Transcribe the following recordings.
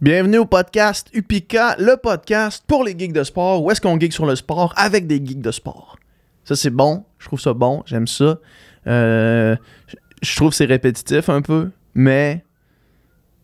Bienvenue au podcast Upika, le podcast pour les geeks de sport. Où est-ce qu'on geek sur le sport avec des geeks de sport? Ça, c'est bon. Je trouve ça bon. J'aime ça. Euh, je trouve que c'est répétitif un peu, mais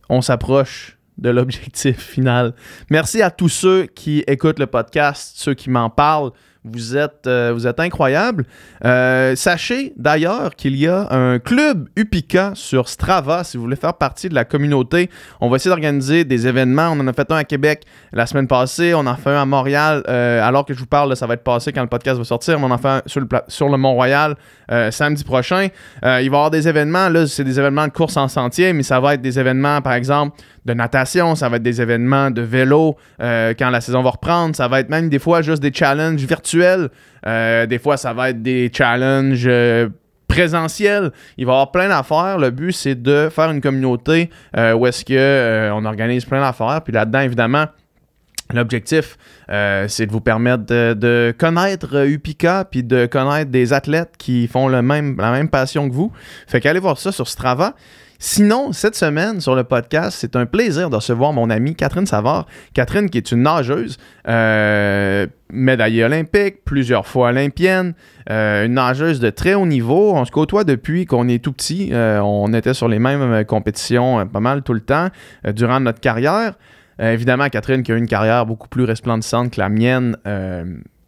on s'approche de l'objectif final. Merci à tous ceux qui écoutent le podcast, ceux qui m'en parlent, vous êtes, euh, vous êtes incroyable. Euh, sachez d'ailleurs qu'il y a un club Upica sur Strava si vous voulez faire partie de la communauté. On va essayer d'organiser des événements. On en a fait un à Québec la semaine passée. On en fait un à Montréal. Euh, alors que je vous parle, ça va être passé quand le podcast va sortir. on en fait un sur le, sur le Mont-Royal samedi prochain. il va y avoir des événements. Là, c'est des événements de course en sentier, mais ça va être des événements, par exemple, de natation. Ça va être des événements de vélo quand la saison va reprendre. Ça va être même des fois juste des challenges virtuels euh, des fois, ça va être des challenges euh, présentiels. Il va y avoir plein d'affaires. Le but, c'est de faire une communauté euh, où est-ce qu'on organise plein d'affaires. Puis là-dedans, évidemment, L'objectif, c'est de vous permettre de, connaître euh, Upika puis de connaître des athlètes qui font la même passion que vous. Fait qu'allez voir ça sur Strava. Sinon, cette semaine sur le podcast, c'est un plaisir de recevoir mon amie Catherine Savard. Catherine qui est une nageuse, euh, médaillée olympique, plusieurs fois olympienne, euh, une nageuse de très haut niveau. On se côtoie depuis qu'on est tout petit. Euh, on était sur les mêmes compétitions pas mal tout le temps durant notre carrière. évidemment, Catherine qui a eu une carrière beaucoup plus resplendissante que la mienne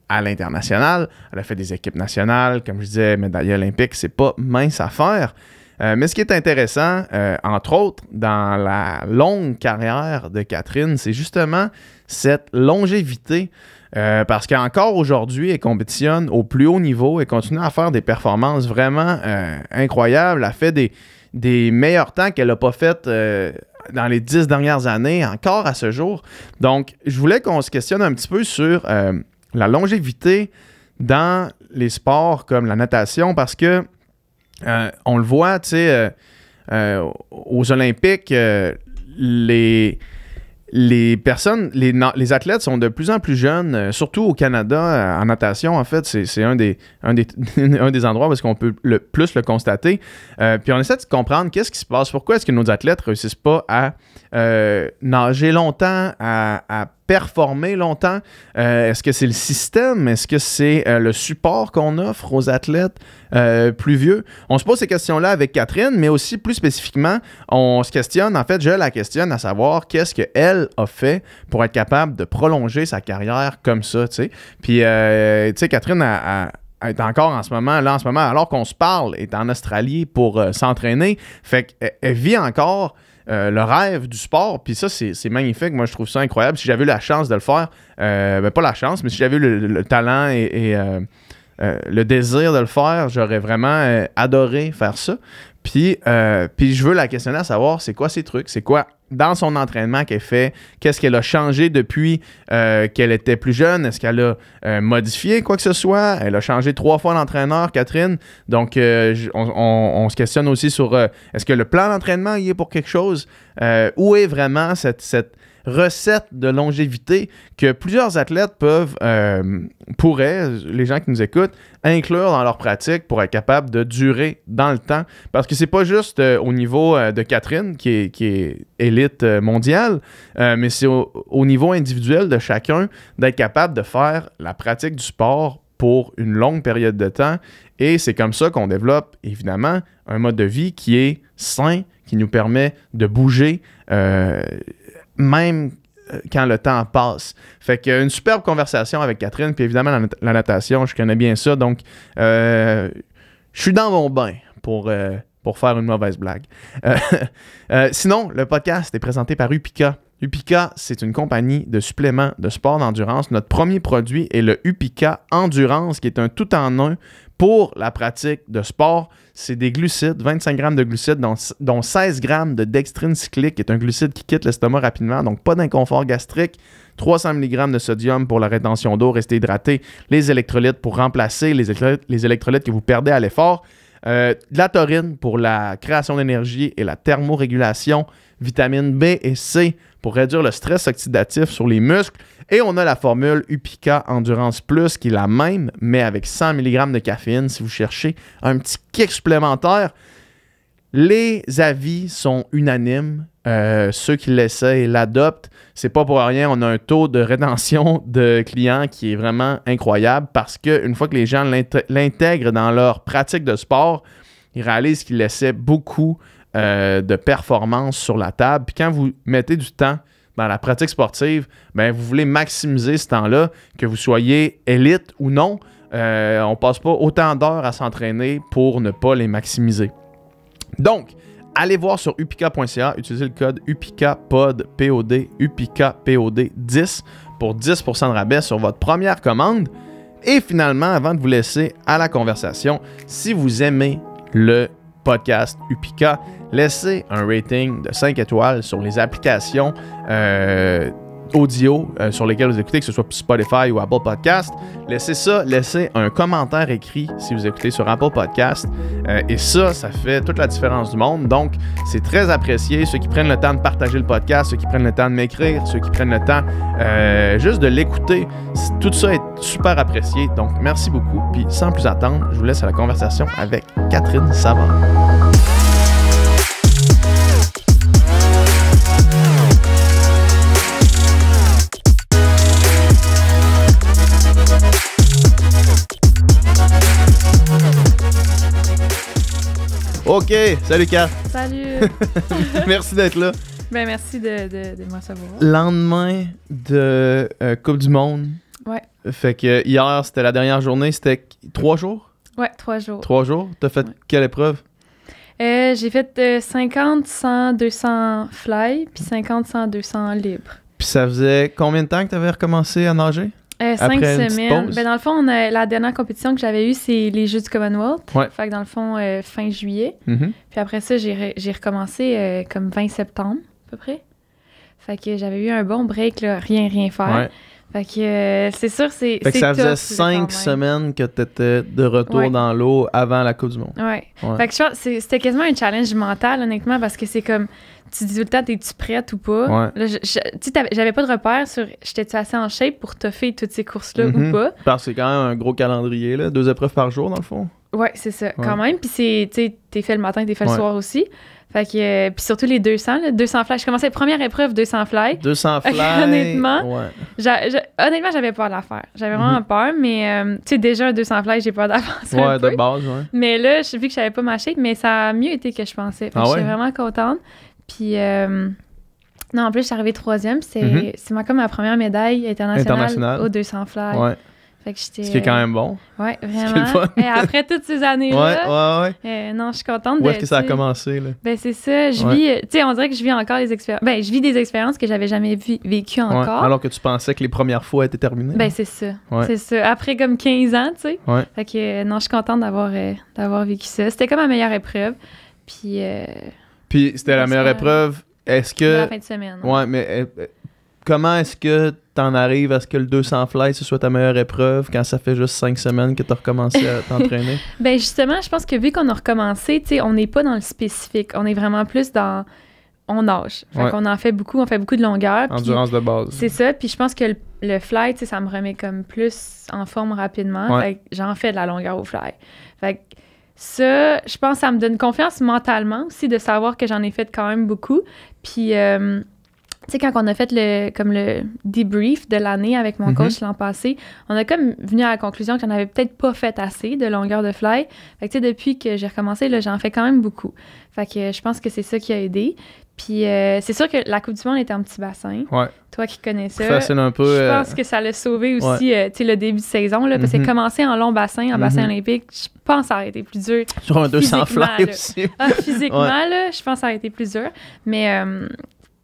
à l'international. Elle a fait des équipes nationales. Comme je disais, médaille olympique, c'est pas mince à faire. Euh, mais ce qui est intéressant, euh, entre autres, dans la longue carrière de Catherine, c'est justement cette longévité. Euh, parce qu'encore aujourd'hui, elle compétitionne au plus haut niveau et continue à faire des performances vraiment incroyables. Elle a fait des, des meilleurs temps qu'elle n'a pas fait dans les dix dernières années, encore à ce jour. Donc, je voulais qu'on se questionne un petit peu sur la longévité dans les sports comme la natation parce que euh, on le voit, tu sais, euh, euh, aux Olympiques, les, les personnes, les, les, athlètes sont de plus en plus jeunes, surtout au Canada, en natation, en fait, c'est un des, des, endroits où on peut le plus le constater. puis on essaie de comprendre qu'est-ce qui se passe, pourquoi est-ce que nos athlètes réussissent pas à nager longtemps, à performer longtemps. Euh, est-ce que c'est le système? Est-ce que c'est euh, le support qu'on offre aux athlètes euh, plus vieux? On se pose ces questions-là avec Catherine, mais aussi plus spécifiquement, on se questionne, en fait, je la questionne à savoir qu'est-ce qu'elle a fait pour être capable de prolonger sa carrière comme ça, tu sais. Puis, tu sais, Catherine est encore en ce moment, là en ce moment, alors qu'on se parle, est en Australie pour s'entraîner. Fait qu'elle vit encore euh, le rêve du sport. Puis ça, c'est magnifique. Moi, je trouve ça incroyable. Si j'avais eu la chance de le faire, euh, ben, pas la chance, mais si j'avais eu le, talent et, euh, le désir de le faire, j'aurais vraiment adoré faire ça. Puis, puis je veux la questionner à savoir c'est quoi ces trucs, c'est quoi dans son entraînement qu'elle fait, qu'est-ce qu'elle a changé depuis euh, qu'elle était plus jeune, est-ce qu'elle a euh, modifié quoi que ce soit, elle a changé trois fois l'entraîneur, Catherine, donc euh, on, se questionne aussi sur est-ce que le plan d'entraînement y est pour quelque chose, où est vraiment cette recette de longévité que plusieurs athlètes peuvent, euh, pourraient, les gens qui nous écoutent, inclure dans leur pratique pour être capable de durer dans le temps. Parce que c'est pas juste euh, au niveau euh, de Catherine, qui est, élite mondiale, mais c'est au, niveau individuel de chacun d'être capable de faire la pratique du sport pour une longue période de temps. Et c'est comme ça qu'on développe, évidemment, un mode de vie qui est sain, qui nous permet de bouger même euh, quand le temps passe. Fait qu'une superbe conversation avec Catherine, puis évidemment la, natation, je connais bien ça, donc euh, je suis dans mon bain pour, euh, pour faire une mauvaise blague. sinon, le podcast est présenté par Upica. Upica, c'est une compagnie de suppléments de sport d'endurance. Notre premier produit est le Upica Endurance, qui est un tout-en-un pour la pratique de sport c'est des glucides, 25 grammes de glucides, dont, 16 grammes de dextrine cyclique, qui est un glucide qui quitte l'estomac rapidement, donc pas d'inconfort gastrique. 300 mg de sodium pour la rétention d'eau, rester hydraté. Les électrolytes pour remplacer les, électrolytes, les électrolytes que vous perdez à l'effort. Euh, de la taurine pour la création d'énergie et la thermorégulation. Vitamine B et C pour réduire le stress oxydatif sur les muscles. Et on a la formule Upica Endurance Plus qui est la même, mais avec 100 mg de caféine si vous cherchez un petit kick supplémentaire. Les avis sont unanimes. Euh, ceux qui l'essayent l'adoptent. l'adoptent, c'est pas pour rien. On a un taux de rétention de clients qui est vraiment incroyable parce qu'une fois que les gens l'intègrent dans leur pratique de sport, ils réalisent qu'ils laissaient beaucoup euh, de performance sur la table. Puis quand vous mettez du temps dans la pratique sportive, ben, vous voulez maximiser ce temps-là, que vous soyez élite ou non. on euh, on passe pas autant d'heures à s'entraîner pour ne pas les maximiser. Donc, allez voir sur upica.ca, utilisez le code UPICAPOD, POD, upicapod 10 pour 10% de rabais sur votre première commande. Et finalement, avant de vous laisser à la conversation, si vous aimez le podcast Upika. Laissez un rating de 5 étoiles sur les applications euh, audio euh, sur lesquels vous écoutez, que ce soit Spotify ou Apple Podcast. Laissez ça, laissez un commentaire écrit si vous écoutez sur Apple Podcast. Euh, et ça, ça fait toute la différence du monde. Donc, c'est très apprécié. Ceux qui prennent le temps de partager le podcast, ceux qui prennent le temps de m'écrire, ceux qui prennent le temps euh, juste de l'écouter, tout ça est super apprécié. Donc, merci beaucoup. Puis, sans plus attendre, je vous laisse à la conversation avec Catherine Savard. OK. Salut, Kat. Salut. merci d'être là. Ben, merci de, me recevoir. Lendemain de euh, Coupe du Monde. Ouais. Fait que hier, c'était la dernière journée. C'était trois jours? Ouais, trois jours. Trois jours? T'as fait quelle épreuve? Euh, j'ai fait 50, 100, 200 fly, puis 50, 100, 200 libres. Puis ça faisait combien de temps que t'avais recommencé à nager? Euh, cinq semaines. mais ben, dans le fond, on a, la dernière compétition que j'avais eue, c'est les Jeux du Commonwealth. Fait que dans le fond, euh, fin juillet. Mm-hmm. Puis après ça, j'ai, recommencé euh, comme 20 septembre, à peu près. Fait que j'avais eu un bon break, là, rien, rien faire. Fait que c'est sûr, c'est. Fait que ça faisait cinq semaines que tu étais de retour dans l'eau avant la Coupe du Monde. Ouais. Fait que je pense c'était quasiment un challenge mental, honnêtement, parce que c'est comme tu dis tout le temps, t'es-tu prête ou pas? j'avais pas de repère sur j'étais-tu assez en shape pour toffer toutes ces courses-là ou mhm. pas. Parce que c'est quand même un gros calendrier, deux épreuves par jour, dans le fond. Ouais, c'est ça, quand même. Puis c'est, t'es fait le matin, t'es fait le soir aussi. Fait que, euh, puis surtout les 200, là, 200 fly. Je commençais première épreuve 200 fly. 200 fly. honnêtement, honnêtement, j'avais peur de la faire. J'avais vraiment mhm. peur, mais euh, tu sais, déjà 200 fly, j'ai peur d'avancer. Ouais, de base, Mais là, vu que j'avais pas ma shape, mais ça a mieux été que je pensais. Je suis ah vraiment contente. Puis. Euh, non, en plus, je suis arrivée troisième. C'est mm comme ma première médaille internationale, internationale. aux 200 fleurs. Ouais. Fait que Ce qui est quand même bon. Euh, oui, vraiment. Et après toutes ces années-là. ouais, ouais, ouais. Euh, non, je suis contente Où est-ce que ça a commencé, là? Ben, c'est ça. Je vis. Tu sais, on dirait que je vis encore des expériences. Ben, je vis des expériences que j'avais jamais vécues encore. Alors que tu pensais que les premières fois étaient terminées. Ben, c'est ça. C'est ça. Après comme 15 ans, tu sais. Fait que, non, je suis contente d'avoir vécu ça. C'était comme ma meilleure épreuve. Puis, puis c'était la meilleure épreuve. Est-ce que. La fin de semaine. Ouais, mais euh, euh, comment est-ce que en arrives à ce que le 200 fly ce soit ta meilleure épreuve quand ça fait juste cinq semaines que tu as recommencé à t'entraîner? ben justement, je pense que vu qu'on a recommencé, tu sais, on n'est pas dans le spécifique. On est vraiment plus dans on nage. Fait qu'on en fait beaucoup, on fait beaucoup de longueur. Endurance de base. C'est ça. Puis je pense que le, tu fly, ça me remet comme plus en forme rapidement. Fait j'en fais de la longueur au fly. Fait que ça, je pense, ça me donne confiance mentalement aussi de savoir que j'en ai fait quand même beaucoup. Puis, euh, tu sais, quand on a fait le, comme le debrief de l'année avec mon mhm. coach l'an passé, on a comme venu à la conclusion que j'en avais peut-être pas fait assez de longueur de fly. Fait que, tu sais, depuis que j'ai recommencé, là, j'en fais quand même beaucoup. Fait que je pense que c'est ça qui a aidé. Puis euh, c'est sûr que la Coupe du Monde était en petit bassin. Ouais. Toi qui connais ça. peu. Je euh, pense que ça l'a sauvé aussi euh, Tu le début de saison. Là, parce que mhm. commencer en long bassin, en bassin mhm. olympique, je pense que ça aurait été plus dur. Sur un 200 fly aussi. Ah, physiquement, je pense que ça aurait été plus dur. Mais tu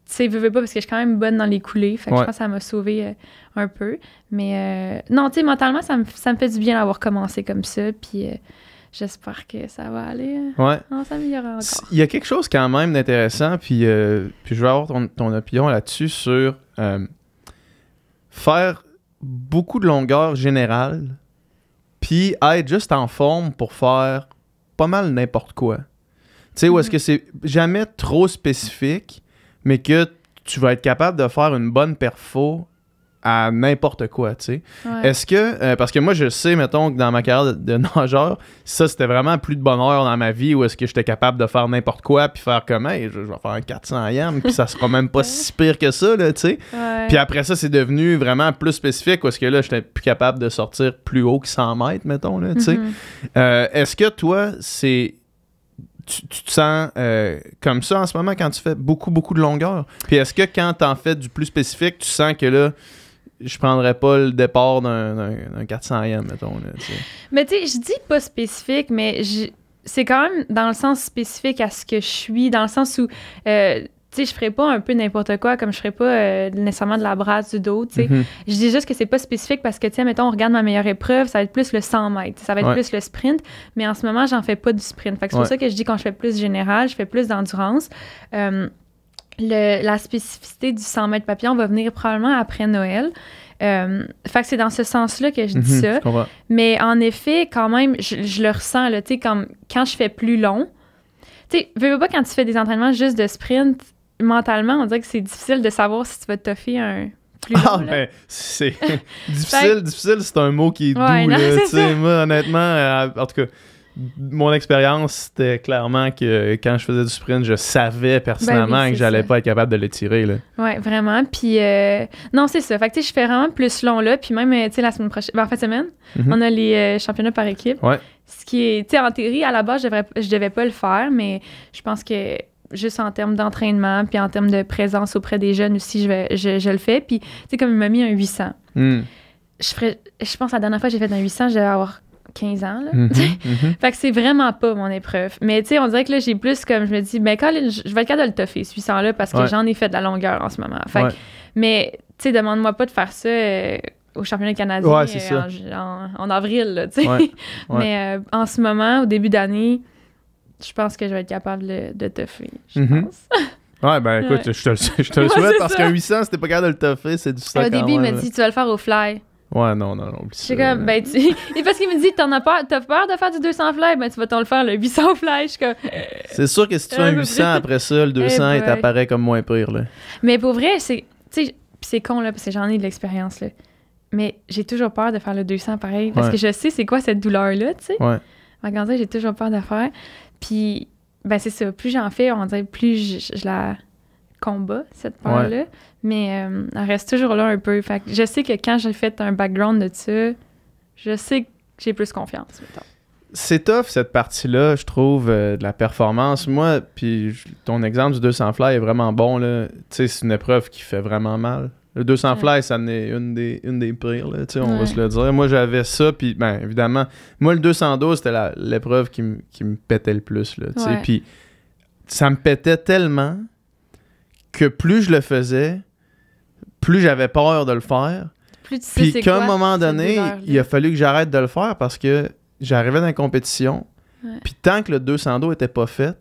sais, pas, parce que je suis quand même bonne dans les coulées. Fait que je pense que ça m'a sauvé un peu. Mais non, tu sais, mentalement, ça me, fait du bien d'avoir commencé comme ça. Puis j'espère que ça va aller euh, ouais. en s'améliorant encore. Il y a quelque chose quand même d'intéressant, puis, euh, puis je veux avoir ton, opinion là-dessus sur euh, faire beaucoup de longueur générale, puis être juste en forme pour faire pas mal n'importe quoi. Tu sais, où est-ce mm-hmm. que c'est jamais trop spécifique, mais que tu vas être capable de faire une bonne perfo à n'importe quoi, tu sais. Est-ce que, euh, parce que moi, je sais, mettons, que dans ma carrière de, nageur, ça, c'était vraiment plus de bonheur dans ma vie où est-ce que j'étais capable de faire n'importe quoi puis faire comment et je, vais faire un 400 yam. puis ça sera même pas si pire que ça, là, tu sais. Puis après ça, c'est devenu vraiment plus spécifique où est-ce que là, j'étais plus capable de sortir plus haut que 100 mètres, mettons, là, tu sais. Mm-hmm. Euh, est-ce que toi, c'est tu, te sens euh, comme ça en ce moment quand tu fais beaucoup, beaucoup de longueur? Puis est-ce que quand tu en fais du plus spécifique, tu sens que là, je prendrais pas le départ d'un 400e, mettons. Mais tu sais, je dis pas spécifique, mais c'est quand même dans le sens spécifique à ce que je suis, dans le sens où. je euh, tu sais, je ferais pas un peu n'importe quoi, comme je ferais pas euh, nécessairement de la brasse du dos, tu sais. Mm-hmm. Je dis juste que c'est pas spécifique parce que, tu sais, mettons, on regarde ma meilleure épreuve, ça va être plus le 100 mètres, ça va être plus le sprint, mais en ce moment, j'en fais pas du sprint. c'est pour ça que je dis quand je fais plus général, je fais plus d'endurance. Euh, la spécificité du 100 mètres papillon va venir probablement après Noël. Euh, fait que c'est dans ce sens-là que je dis mhm, ça. mais en effet, quand même, je, le ressens, là, comme quand je fais plus long. Tu sais, veux pas quand tu fais des entraînements juste de sprint, mentalement, on dirait que c'est difficile de savoir si tu vas te toffer un plus ah, long. Ah, ben, c'est difficile, difficile, c'est un mot qui est doux, tu tu Moi, honnêtement, euh, en tout cas mon expérience, c'était clairement que quand je faisais du sprint, je savais personnellement ben que je que j'allais pas être capable de le tirer. Là. Ouais, vraiment. Puis, euh, non, c'est ça. Fait que, je fais vraiment plus long là. Puis même, euh, tu sais, la semaine prochaine, ben, en fin semaine, mhm. on a les euh, championnats par équipe. Ouais. Ce qui est, tu sais, en théorie, à la base, je ne devais pas le faire, mais je pense que juste en termes d'entraînement, puis en termes de présence auprès des jeunes aussi, je, vais, je, le fais. Puis, tu sais, comme il m'a mis un 800. Hmm. Je, ferais, je pense la dernière fois que j'ai fait un 800, je devais avoir 15 ans. Là. Mhm, mhm. fait que c'est vraiment pas mon épreuve. Mais tu sais, on dirait que là, j'ai plus comme je me dis, ben, quand je vais être capable de le toffer, ce là parce que j'en ai fait de la longueur en ce moment. Fait que, mais tu sais, demande-moi pas de faire ça. Euh, au championnat canadien euh, en, avril, là, Mais euh, en ce moment, au début d'année, je pense que je vais être capable de, de toffer, je mhm. Ouais, ben écoute, je te, le souhaite parce que 800, c'était pas capable de le toffer, c'est du ben, Au début, il m'a dit, tu vas le faire au fly. Ouais, non, non, non. C'est comme, ben, tu. Et parce qu'il me dit, t'en as peur, t'as peur de faire du 200 flèches, ben, tu vas t'en le faire le 800 flash euh, C'est sûr que si tu fais un 800 après ça, le 200, eh il t'apparaît comme moins pire, là. Mais pour vrai, c'est. Tu sais, c'est con, là, parce que j'en ai de l'expérience, là. Mais j'ai toujours peur de faire le 200 pareil, parce que je sais c'est quoi cette douleur-là, tu sais. Ouais. En j'ai toujours peur de faire. Puis, ben, c'est ça. Plus j'en fais, on dirait, plus je, la combat, cette peur-là. Ouais. Mais euh, elle reste toujours là un peu. je sais que quand j'ai fait un background de ça, je sais que j'ai plus confiance, C'est tough cette partie-là, je trouve, euh, de la performance. Moi, puis ton exemple du 200 fly est vraiment bon. Tu sais, c'est une épreuve qui fait vraiment mal. Le 200 fly, ça en est une des, une pires, on va se le dire. Moi, j'avais ça, puis ben, évidemment, moi, le 212, c'était l'épreuve qui, qui me pétait le plus. Là, Puis ça me pétait tellement que plus je le faisais, plus j'avais peur de le faire. Puis qu'à un moment donné, il a fallu que j'arrête de le faire parce que j'arrivais dans la compétition. Puis tant que le 200 dos était pas fait,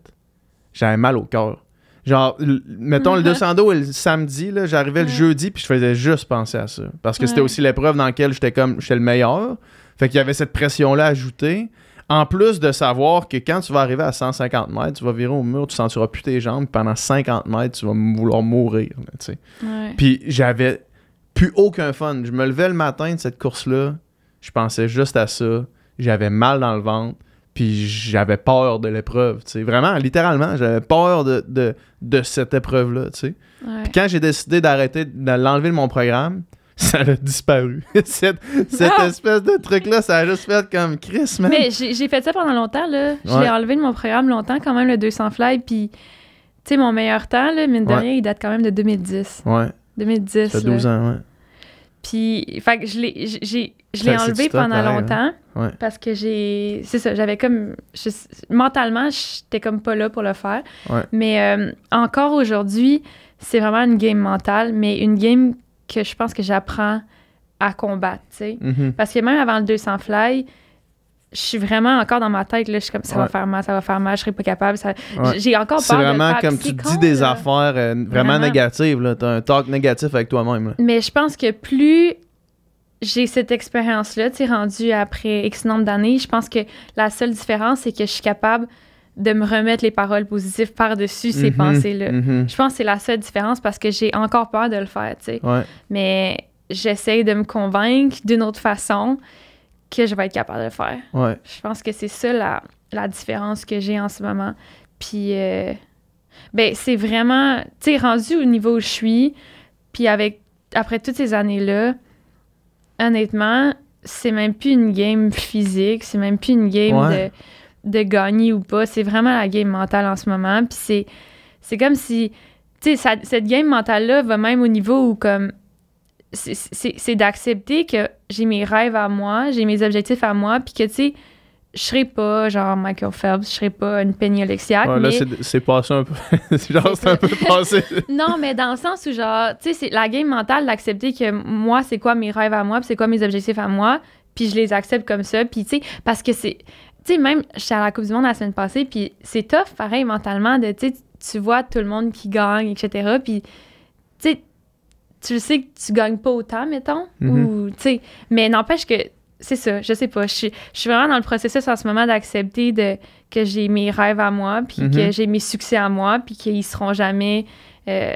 j'avais mal au cœur. Genre, mettons, le 200 uh-huh. dos le samedi, j'arrivais le jeudi, puis je faisais juste penser à ça. Parce que c'était aussi l'épreuve dans laquelle j'étais comme, j'étais le meilleur. Fait qu'il y avait cette pression-là ajoutée. En plus de savoir que quand tu vas arriver à 150 mètres, tu vas virer au mur, tu sentiras plus tes jambes, pendant 50 mètres, tu vas vouloir mourir. Puis j'avais plus aucun fun. Je me levais le matin de cette course-là, je pensais juste à ça. J'avais mal dans le ventre, puis j'avais peur de l'épreuve. Vraiment, littéralement, j'avais peur de, de, cette épreuve-là. Ouais. Puis quand j'ai décidé d'arrêter, de l'enlever de mon programme, ça a disparu. cette, ah! espèce de truc-là, ça a juste fait comme Chris, man. Mais j'ai fait ça pendant longtemps, là. Je l'ai enlevé de mon programme longtemps, quand même, le 200 fly. Puis, tu sais, mon meilleur temps, là, mine de rien, il date quand même de 2010. Ouais. 2010. Ça fait 12 ans, ouais. Puis, fait que je l'ai, je l'ai enlevé pendant hein? longtemps. Ouais. Parce que j'ai. C'est ça, j'avais comme. mentalement, j'étais comme pas là pour le faire. Ouais. Mais euh, encore aujourd'hui, c'est vraiment une game mentale, mais une game que je pense que j'apprends à combattre, tu sais. Mm-hmm. Parce que même avant le 200 fly, je suis vraiment encore dans ma tête, là, je suis comme, ça va faire mal, ça va faire mal, je serai pas capable. J'ai encore peur de C'est vraiment comme tu dis des affaires euh, vraiment, négatives, là. T'as un talk négatif avec toi-même. Mais je pense que plus j'ai cette expérience-là, tu sais, rendue après X nombre d'années, je pense que la seule différence, c'est que je suis capable de me remettre les paroles positives par-dessus ces mhm. pensées-là. Mhm. Je pense que c'est la seule différence parce que j'ai encore peur de le faire, tu sais. Mais j'essaie de me convaincre d'une autre façon que je vais être capable de le faire. Je pense que c'est ça la, différence que j'ai en ce moment. Puis, euh, ben, c'est vraiment, tu sais, rendu au niveau où je suis, puis avec, après toutes ces années-là, honnêtement, c'est même plus une game physique, c'est même plus une game de de gagner ou pas. C'est vraiment la game mentale en ce moment. Puis c'est, c'est comme si, tu sais, cette game mentale-là va même au niveau où, comme, c'est d'accepter que j'ai mes rêves à moi, j'ai mes objectifs à moi, puis que, tu sais, je serais pas genre Michael Phelps, je serai pas une Penny là, c'est passé un peu. c'est genre, c'est un peu passé. non, mais dans le sens où, genre, tu sais, c'est la game mentale d'accepter que moi, c'est quoi mes rêves à moi, puis c'est quoi mes objectifs à moi, puis je les accepte comme ça, puis tu sais, parce que c'est même, je suis à la Coupe du Monde la semaine passée, puis c'est tough, pareil, mentalement, de, tu tu vois tout le monde qui gagne, etc. Puis, tu sais, tu sais que tu gagnes pas autant, mettons, ou, mhm. tu sais, mais n'empêche que, c'est ça, je sais pas, je suis, vraiment dans le processus en ce moment d'accepter de, que j'ai mes rêves à moi, puis que mhm. j'ai mes succès à moi, puis qu'ils seront jamais euh,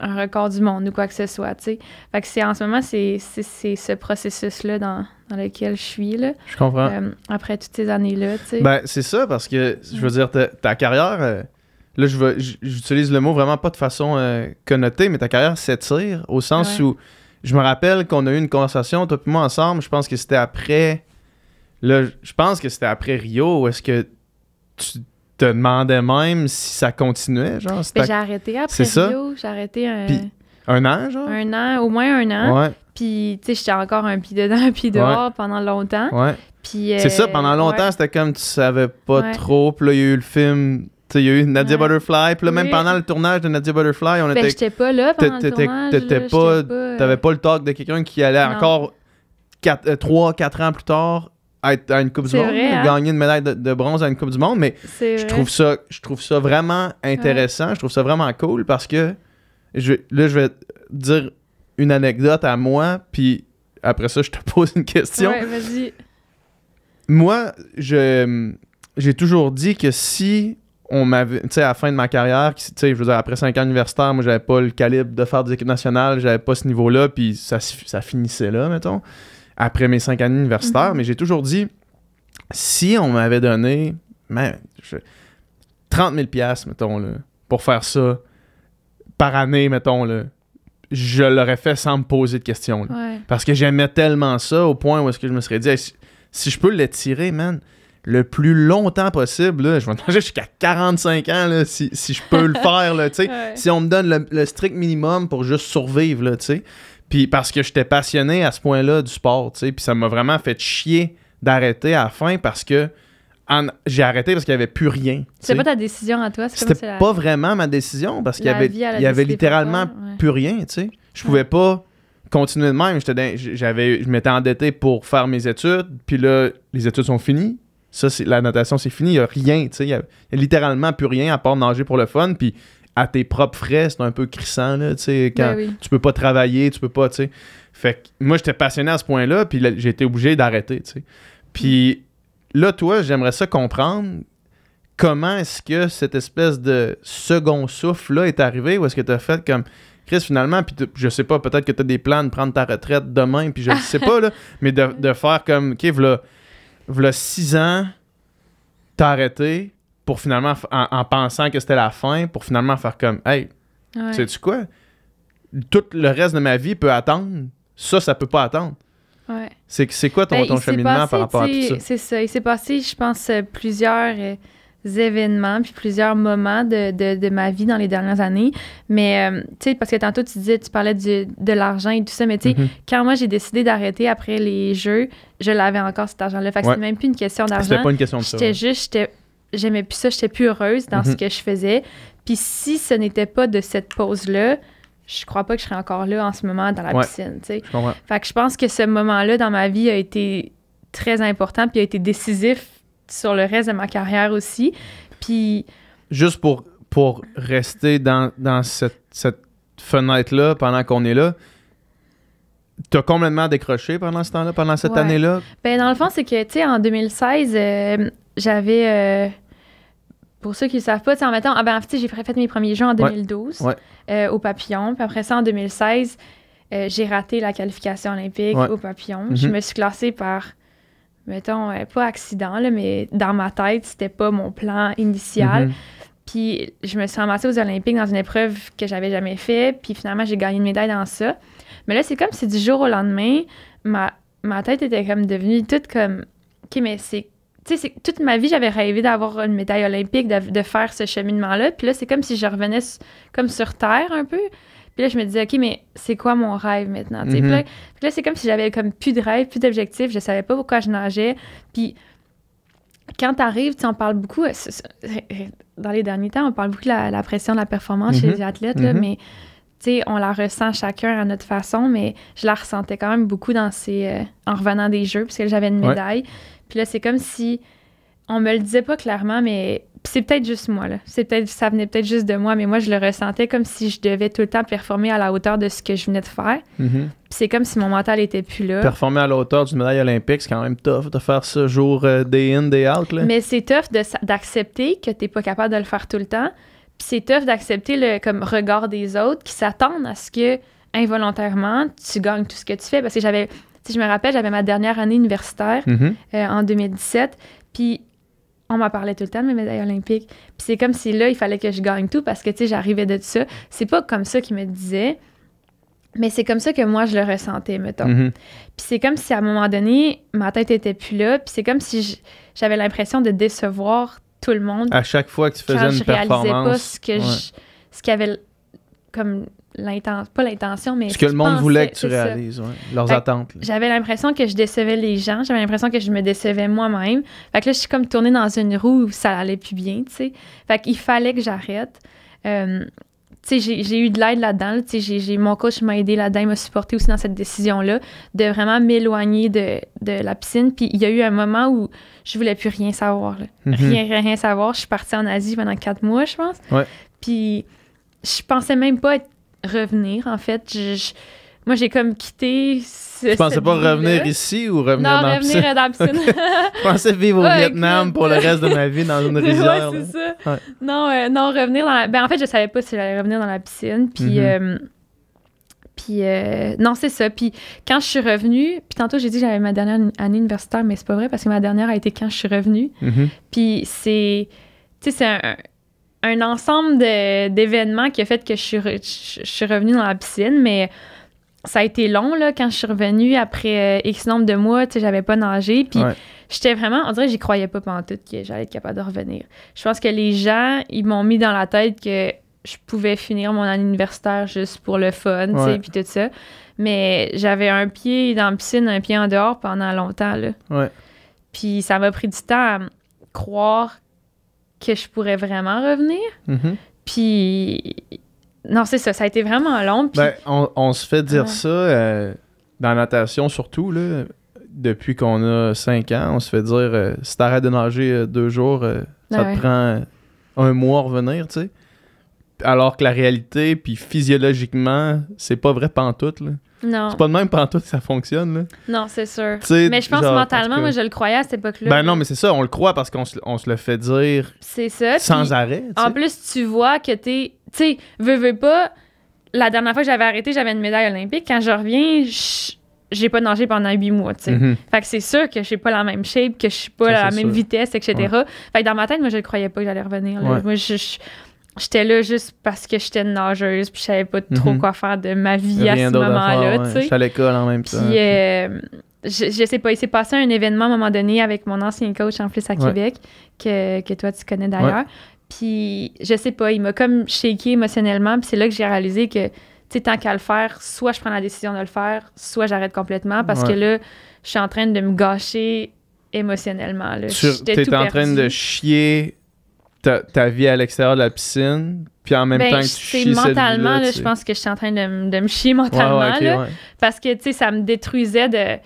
un record du monde ou quoi que ce soit, tu sais. Fait que c'est, en ce moment, c'est, c'est, ce processus-là dans, dans lequel je suis. Là, je comprends. Euh, après toutes ces années-là, tu sais. Ben, c'est ça, parce que, je veux dire, ta, carrière, euh, là, je j'utilise le mot vraiment pas de façon euh, connotée, mais ta carrière s'étire au sens où je me rappelle qu'on a eu une conversation, toi et moi, ensemble. Je pense que c'était après. Là, je pense que c'était après Rio, où est-ce que tu te demandais même si ça continuait, genre. Ben, j'ai arrêté après Rio, j'ai arrêté un. Un an, genre? Un an, au moins un an. Ouais. Puis, tu sais, j'étais encore un pied dedans, un pied dehors pendant longtemps. Puis. Euh, c'est ça, pendant longtemps, c'était comme tu savais pas trop. Puis là, il y a eu le film tu sais, il y a eu Nadia Butterfly. Puis là, même pendant le tournage de Nadia Butterfly, on ben, était. j'étais pas là pendant le tournage. pas. T'avais euh, pas le talk de quelqu'un qui allait encore 3, 4 euh, ans plus tard être à une Coupe du Monde hein? gagner une médaille de, bronze à une Coupe du Monde. Mais je trouve, ça, je trouve ça vraiment intéressant. Je trouve ça vraiment cool parce que je, là, je vais dire une anecdote à moi, puis après ça, je te pose une question. Ouais, vas-y. Moi, je j'ai toujours dit que si on m'avait, tu sais, à la fin de ma carrière, tu sais, je veux dire, après 5 ans d'université moi, j'avais pas le calibre de faire des équipes nationales, j'avais pas ce niveau-là, puis ça, ça finissait là, mettons, après mes 5 années d'université mhm. Mais j'ai toujours dit, si on m'avait donné, 30 000 mettons, là, pour faire ça, par année, mettons, là, je l'aurais fait sans me poser de questions. Parce que j'aimais tellement ça au point où est-ce que je me serais dit, si, je peux l'étirer, man, le plus longtemps possible, je vais manger jusqu'à 45 ans si, je peux le faire. Là, sais Si on me donne le, strict minimum pour juste survivre. Là, puis parce que j'étais passionné à ce point-là du sport. puis ça m'a vraiment fait chier d'arrêter à la fin parce que j'ai arrêté parce qu'il n'y avait plus rien. c'est pas ta décision à toi? C'était pas vraiment ma décision parce qu'il y avait, il y avait littéralement plus rien, tu sais. Je pouvais pas continuer de même. J'avais, je m'étais endetté pour faire mes études, puis là, les études sont finies. Ça, la notation, c'est fini. Il n'y a rien, tu sais. Il n'y a littéralement plus rien à part nager pour le fun, puis à tes propres frais, c'est un peu crissant, là, tu sais, ben quand tu peux pas travailler, tu peux pas, tu sais. Fait que moi, j'étais passionné à ce point-là, puis j'ai été obligé d'arrêter, tu sais. Puis là, toi, j'aimerais ça comprendre comment est-ce que cette espèce de second souffle-là est arrivé ou est-ce que tu as fait comme Chris finalement, puis je sais pas, peut-être que tu as des plans de prendre ta retraite demain, puis je sais pas, là, mais de, faire comme, OK, voilà, six ans, t'arrêter pour finalement, en, pensant que c'était la fin, pour finalement faire comme, hey, sais-tu quoi? Tout le reste de ma vie peut attendre, ça, ça peut pas attendre. C'est quoi ton, ben, cheminement par rapport à tout ça? C'est ça. Il s'est passé, je pense, euh, plusieurs euh, événements puis plusieurs moments de, ma vie dans les dernières années. Mais, euh, tu sais, parce que tantôt, tu disais, tu parlais de l'argent et tout ça, mais tu sais, mm-hmm. quand moi, j'ai décidé d'arrêter après les jeux, je l'avais encore, cet argent-là. Fait que même plus une question d'argent. C'était pas une question de ça. J'étais juste, j'aimais plus ça, j'étais plus heureuse dans ce mm-hmm. que je faisais. Puis si ce n'était pas de cette pause-là, je crois pas que je serais encore là en ce moment dans la piscine. tu Je Fait que je pense que ce moment-là dans ma vie a été très important puis a été décisif sur le reste de ma carrière aussi. Puis. Juste pour, pour rester dans, cette, fenêtre-là pendant qu'on est là, T'as complètement décroché pendant ce temps-là, pendant cette année-là? Ben, dans le fond, c'est que, tu sais, en 2016, euh, j'avais. Euh, pour ceux qui ne savent pas, en mettant, ah ben, en fait, j'ai fait mes premiers jeux en 2012 euh, au papillon. Puis après ça, en 2016, euh, j'ai raté la qualification olympique au papillon. Mhm. Je me suis classée par, mettons, euh, pas accident, là, mais dans ma tête, c'était pas mon plan initial. Mhm. Puis je me suis ramassée aux Olympiques dans une épreuve que j'avais jamais fait. Puis finalement, j'ai gagné une médaille dans ça. Mais là, c'est comme si du jour au lendemain, ma, ma tête était comme devenue toute comme, OK, mais c'est toute ma vie, j'avais rêvé d'avoir une médaille olympique, de, faire ce cheminement-là. Puis là, c'est comme si je revenais comme sur Terre un peu. Puis là, je me disais, OK, mais c'est quoi mon rêve maintenant? Mm-hmm. Puis là, c'est comme si j'avais comme plus de rêve, plus d'objectif. Je savais pas pourquoi je nageais. Puis quand arrives tu en parles beaucoup. Euh, dans les derniers temps, on parle beaucoup de la, pression de la performance chez les mm-hmm. athlètes, mm-hmm. mais on la ressent chacun à notre façon, mais je la ressentais quand même beaucoup dans ces, euh, en revenant des Jeux, parce que j'avais une médaille. Puis là, c'est comme si on me le disait pas clairement, mais c'est peut-être juste moi, là. C'est peut-être, ça venait peut-être juste de moi, mais moi, je le ressentais comme si je devais tout le temps performer à la hauteur de ce que je venais de faire. Mm-hmm. c'est comme si mon mental était plus là. Performer à la hauteur d'une médaille olympique, c'est quand même tough de faire ce jour euh, des in, day out, là. Mais c'est tough d'accepter que t'es pas capable de le faire tout le temps. Puis c'est tough d'accepter le comme regard des autres qui s'attendent à ce que involontairement tu gagnes tout ce que tu fais parce que j'avais si je me rappelle, j'avais ma dernière année universitaire mhm. euh, en 2017, puis on m'a parlé tout le temps de mes médailles olympiques. Puis c'est comme si là, il fallait que je gagne tout parce que, tu sais, j'arrivais de ça. C'est pas comme ça qu'ils me disaient, mais c'est comme ça que moi, je le ressentais, mettons. Mhm. Puis c'est comme si à un moment donné, ma tête était plus là, puis c'est comme si j'avais l'impression de décevoir tout le monde. À chaque fois que tu faisais une une je réalisais pas que ce qu'il y avait comme l'intention, pas l'intention, mais. Ce que le monde voulait que tu réalises, leurs attentes. J'avais l'impression que je décevais les gens, j'avais l'impression que je me décevais moi-même. Fait que là, je suis comme tournée dans une roue où ça allait plus bien, tu sais. Fait qu'il fallait que j'arrête. Euh, tu sais, j'ai eu de l'aide là-dedans. tu mon coach m'a aidé là-dedans, il m'a supporté aussi dans cette décision-là, de vraiment m'éloigner de, la piscine. Puis il y a eu un moment où je voulais plus rien savoir. Mm-hmm. Rien, rien savoir. Je suis partie en Asie pendant quatre mois, je pense. Ouais. Puis je pensais même pas revenir, en fait. moi, j'ai comme quitté. Ce, tu pensais pas revenir ici ou revenir dans non, revenir à la piscine. je pensais vivre au Vietnam pour le reste de ma vie dans une rivière. c'est ça. Non, euh, non, revenir dans la. Ben, en fait, je savais pas si j'allais revenir dans la piscine. Puis. Mhm. Euh, puis euh, non, c'est ça. Puis quand je suis revenue, puis tantôt j'ai dit que j'avais ma dernière année universitaire, mais c'est pas vrai parce que ma dernière a été quand je suis revenue. Mhm. Puis c'est, tu sais, c'est un, un ensemble d'événements qui a fait que je suis, je, suis revenue dans la piscine, mais ça a été long là, quand je suis revenue après euh, X nombre de mois, tu sais, j'avais pas nagé. Puis j'étais vraiment, on dirait j'y croyais pas pendant tout que j'allais être capable de revenir. Je pense que les gens, ils m'ont mis dans la tête que je pouvais finir mon année juste pour le fun, tu sais, puis tout ça. Mais j'avais un pied dans la piscine, un pied en dehors pendant longtemps, là. Puis ça m'a pris du temps à croire que je pourrais vraiment revenir. Mm-hmm. Puis, non, c'est ça, ça a été vraiment long. Ben, on, se fait dire ça euh, dans la natation, surtout, là, depuis qu'on a 5 ans. On se fait dire euh, si t'arrêtes de nager euh, deux jours, ben ça te prend un mois à revenir, tu sais. Alors que la réalité, puis physiologiquement, c'est pas vrai pantoute. Là. C'est pas de même pendant tout que ça fonctionne. Là. Non, c'est sûr. mais je pense mentalement, moi, je le croyais à cette époque-là. Ben non, mais c'est ça, on le croit parce qu'on se, le fait dire c'est ça, sans arrêt. En plus, tu vois que t'es. Tu sais, veux, veux pas. La dernière fois que j'avais arrêté, j'avais une médaille olympique. Quand je reviens, j'ai pas nagé pendant huit mois, tu sais. Mm-hmm. Fait que c'est sûr que j'ai pas la même shape, que je suis pas à la même vitesse, etc. Fait que dans ma tête, moi, je le croyais pas que j'allais revenir. Là. Moi, je j'étais là juste parce que j'étais une nageuse, puis je savais pas trop mhm. quoi faire de ma vie à ce moment-là. Ouais. J'étais à l'école en même temps. Euh, je, je, sais pas, il s'est passé un événement à un moment donné avec mon ancien coach en plus à Québec, que, toi tu connais d'ailleurs. Puis, je sais pas, il m'a comme shaké émotionnellement, puis c'est là que j'ai réalisé que, tu sais, tant qu'à le faire, soit je prends la décision de le faire, soit j'arrête complètement, parce que là, je suis en train de me gâcher émotionnellement. Là. Tu en train de chier ta, vie à l'extérieur de la piscine, puis en même ben, temps que tu chies mentalement, je pense que je suis en train de, me chier mentalement, parce que, tu sais, ça me détruisait de...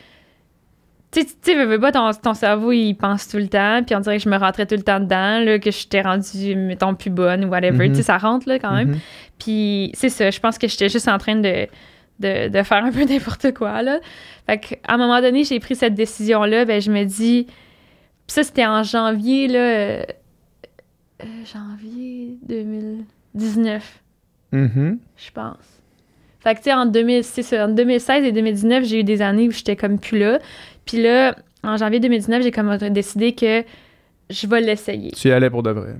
Tu sais, veux pas, ton, cerveau, il pense tout le temps, puis on dirait que je me rentrais tout le temps dedans, là, que t'ai rendue, mettons, plus bonne ou whatever, tu sais, mm-hmm. ça rentre, là, quand même. Mm-hmm. Puis, c'est ça, je pense que j'étais juste en train de... De, faire un peu n'importe quoi, là. Fait qu'à un moment donné, j'ai pris cette décision-là, ben je me dis... ça, c'était en janvier, là euh, janvier 2019, mm-hmm. je pense. Fait que, tu sais, en, 2016 et 2019, j'ai eu des années où j'étais comme plus là. Puis là, en janvier 2019, j'ai comme décidé que je vais l'essayer. Tu y allais pour de vrai.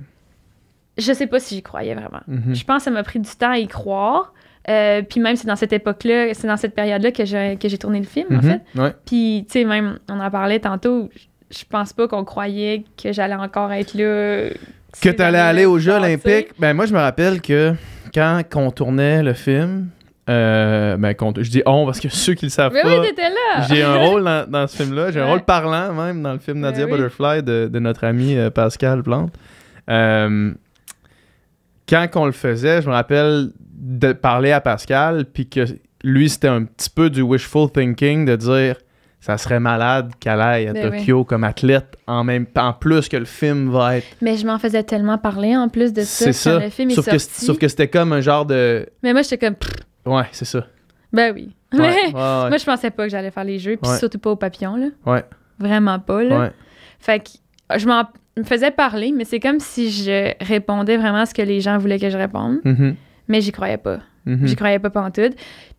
Je sais pas si j'y croyais vraiment. Mm-hmm. Je pense que ça m'a pris du temps à y croire. Euh, puis même, c'est dans cette époque-là, c'est dans cette période-là que j'ai, que j'ai tourné le film, en mm-hmm. fait. Puis, tu sais, même, on en parlait tantôt, je pense pas qu'on croyait que j'allais encore être là que allais aller aux Jeux Olympiques. Ben, moi, je me rappelle que quand on tournait le film, euh, ben, je dis on parce que ceux qui le savent pas. J'ai un rôle dans, ce film-là. J'ai un rôle parlant même dans le film ben Nadia Butterfly de, notre ami euh, Pascal Plante. Euh, quand on le faisait, je me rappelle de parler à Pascal, puis que lui, c'était un petit peu du wishful thinking de dire ça serait malade qu'elle aille à ben Tokyo comme athlète en même en plus que le film va être. Mais je m'en faisais tellement parler en plus de ça, C'est ça. le film sauf que, Sauf que c'était comme un genre de. Mais moi j'étais comme. Ouais, c'est ça. Ben oui. moi je pensais pas que j'allais faire les jeux, puis surtout pas au papillon. là. Ouais. Vraiment pas là. Fait que ah, je m'en faisais parler, mais c'est comme si je répondais vraiment à ce que les gens voulaient que je réponde. Mm-hmm. Mais j'y croyais pas. Mm-hmm. J'y croyais pas en tout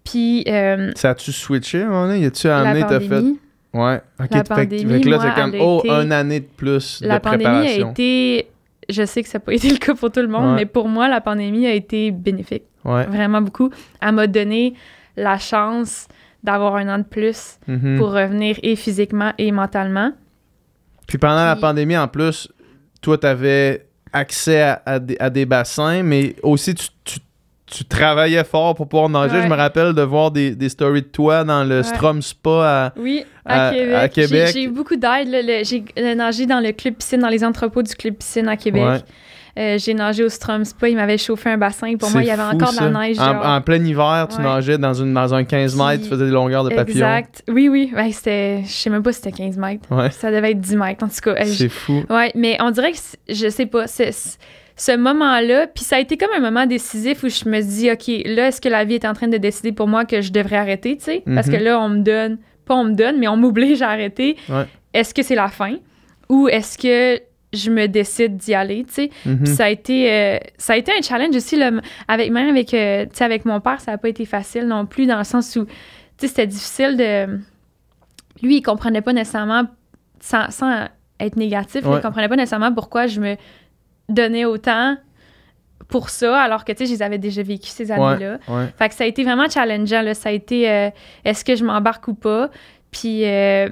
puis. Euh, ça a-tu switché à un moment Y a-tu amené, t'as fait. Ouais, ok. La fait, là, c'est comme, oh, une année de plus de préparation. La pandémie a été. Je sais que ça n'a pas été le cas pour tout le monde, mais pour moi, la pandémie a été bénéfique. Ouais. Vraiment beaucoup. Elle m'a donné la chance d'avoir un an de plus mm-hmm. pour revenir et physiquement et mentalement. Puis pendant la pandémie, en plus, toi, tu avais accès à, des, bassins, mais aussi tu tu travaillais fort pour pouvoir nager. Je me rappelle de voir des, des stories de toi dans le Strom Spa à, oui, à, Québec. J'ai eu beaucoup d'aide. J'ai euh, nagé dans le club piscine, dans les entrepôts du club piscine à Québec. Euh, j'ai nagé au Strom Spa, Ils m'avaient chauffé un bassin. Pour moi, il y avait encore de la neige. En, plein hiver, tu nageais dans, une, dans un 15 mètres, tu faisais des longueurs de papillon. Exact. Oui, oui. Je ben, c'était, je sais même pas si c'était 15 mètres. Ça devait être 10 mètres, en tout cas. Euh, c'est fou. Ouais, mais on dirait que, je sais pas, c'est ce moment-là. Puis ça a été comme un moment décisif où je me dis, OK, là, est-ce que la vie est en train de décider pour moi que je devrais arrêter, tu sais? Parce que mhm. là, on me donne, pas on me donne, mais on m'oblige à arrêter. Est-ce que c'est la fin? Ou est-ce que je me décide d'y aller, tu sais. Mhm. Puis ça a été euh, ça a été un challenge aussi là, avec même avec euh, avec mon père, ça n'a pas été facile non plus dans le sens où tu sais c'était difficile de lui il comprenait pas nécessairement sans, être négatif, il comprenait pas nécessairement pourquoi je me donner autant pour ça, alors que, tu sais, je les avais déjà vécu ces années-là. Fait que ça a été vraiment challengeant, là. Ça a été, euh, est-ce que je m'embarque ou pas? Puis, euh,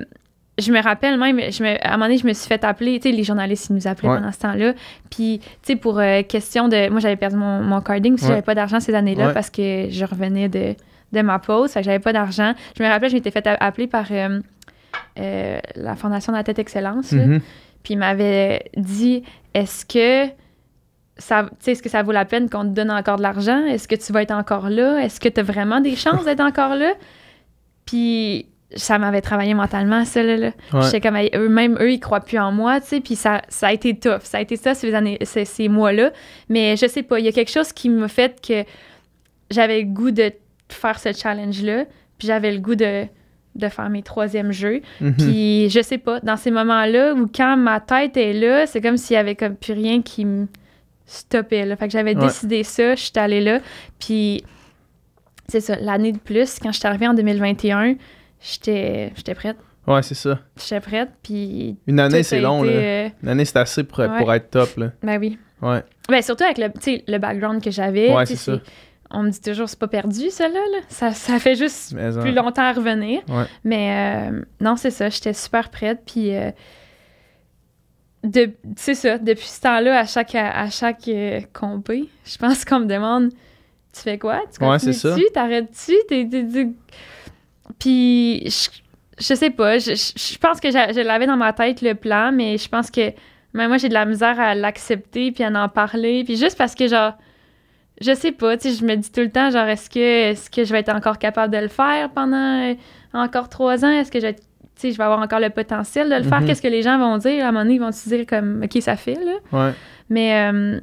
je me rappelle même, je me, à un moment donné, je me suis fait appeler, tu sais, les journalistes, ils nous appelaient pendant ce temps-là. Puis, tu sais, pour euh, question de... Moi, j'avais perdu mon, mon carding parce que j'avais pas d'argent ces années-là parce que je revenais de, de ma pause. Fait que j'avais pas d'argent. Je me rappelle, je m'étais fait appeler par la Fondation de la Tête Excellence, mm-hmm. Puis il m'avait dit Est-ce que ça, est-ce que ça vaut la peine qu'on te donne encore de l'argent? Est-ce que tu vas être encore là? Est-ce que tu as vraiment des chances d'être encore là? Puis ça m'avait travaillé mentalement, ça, là. là. comme, eux, même eux, ils croient plus en moi, tu sais, puis ça, ça a été tough. Ça a été ça ces, années, ces, ces mois-là. Mais je sais pas, il y a quelque chose qui m'a fait que j'avais le goût de faire ce challenge-là, puis j'avais le goût de de faire mes troisième jeux. Mhm. Puis je sais pas, dans ces moments-là où quand ma tête est là, c'est comme s'il y avait comme plus rien qui me stoppait. Là. Fait que j'avais décidé ça, je suis allée là. Puis c'est ça, l'année de plus, quand je suis arrivée en 2021, j'étais prête. Ouais, c'est ça. J'étais prête, puis... Une année, c'est long, là. Euh, Une année, c'est assez pour, pour être top, là. Ben oui. Ouais. Ben surtout avec le, le background que j'avais. Ouais, c'est ça on me dit toujours, c'est pas perdu, ça, là. Ça, fait juste plus longtemps à revenir. Mais euh, non, c'est ça, j'étais super prête. Puis, euh, c'est ça, depuis ce temps-là, à chaque, à, chaque euh, compé, je pense qu'on me demande, tu fais quoi? Tu continues-tu? T'arrêtes-tu? Puis, je, sais pas, je, pense que je l'avais dans ma tête, le plan, mais je pense que même moi, j'ai de la misère à l'accepter puis à en parler. Puis juste parce que, genre, je sais pas, tu sais, je me dis tout le temps, genre, est-ce que, ce que je vais être encore capable de le faire pendant euh, encore trois ans? Est-ce que je vais, je vais avoir encore le potentiel de le faire? Mhm. Qu'est-ce que les gens vont dire? À un moment donné, ils vont se dire comme, OK, ça fait, là. Mais euh,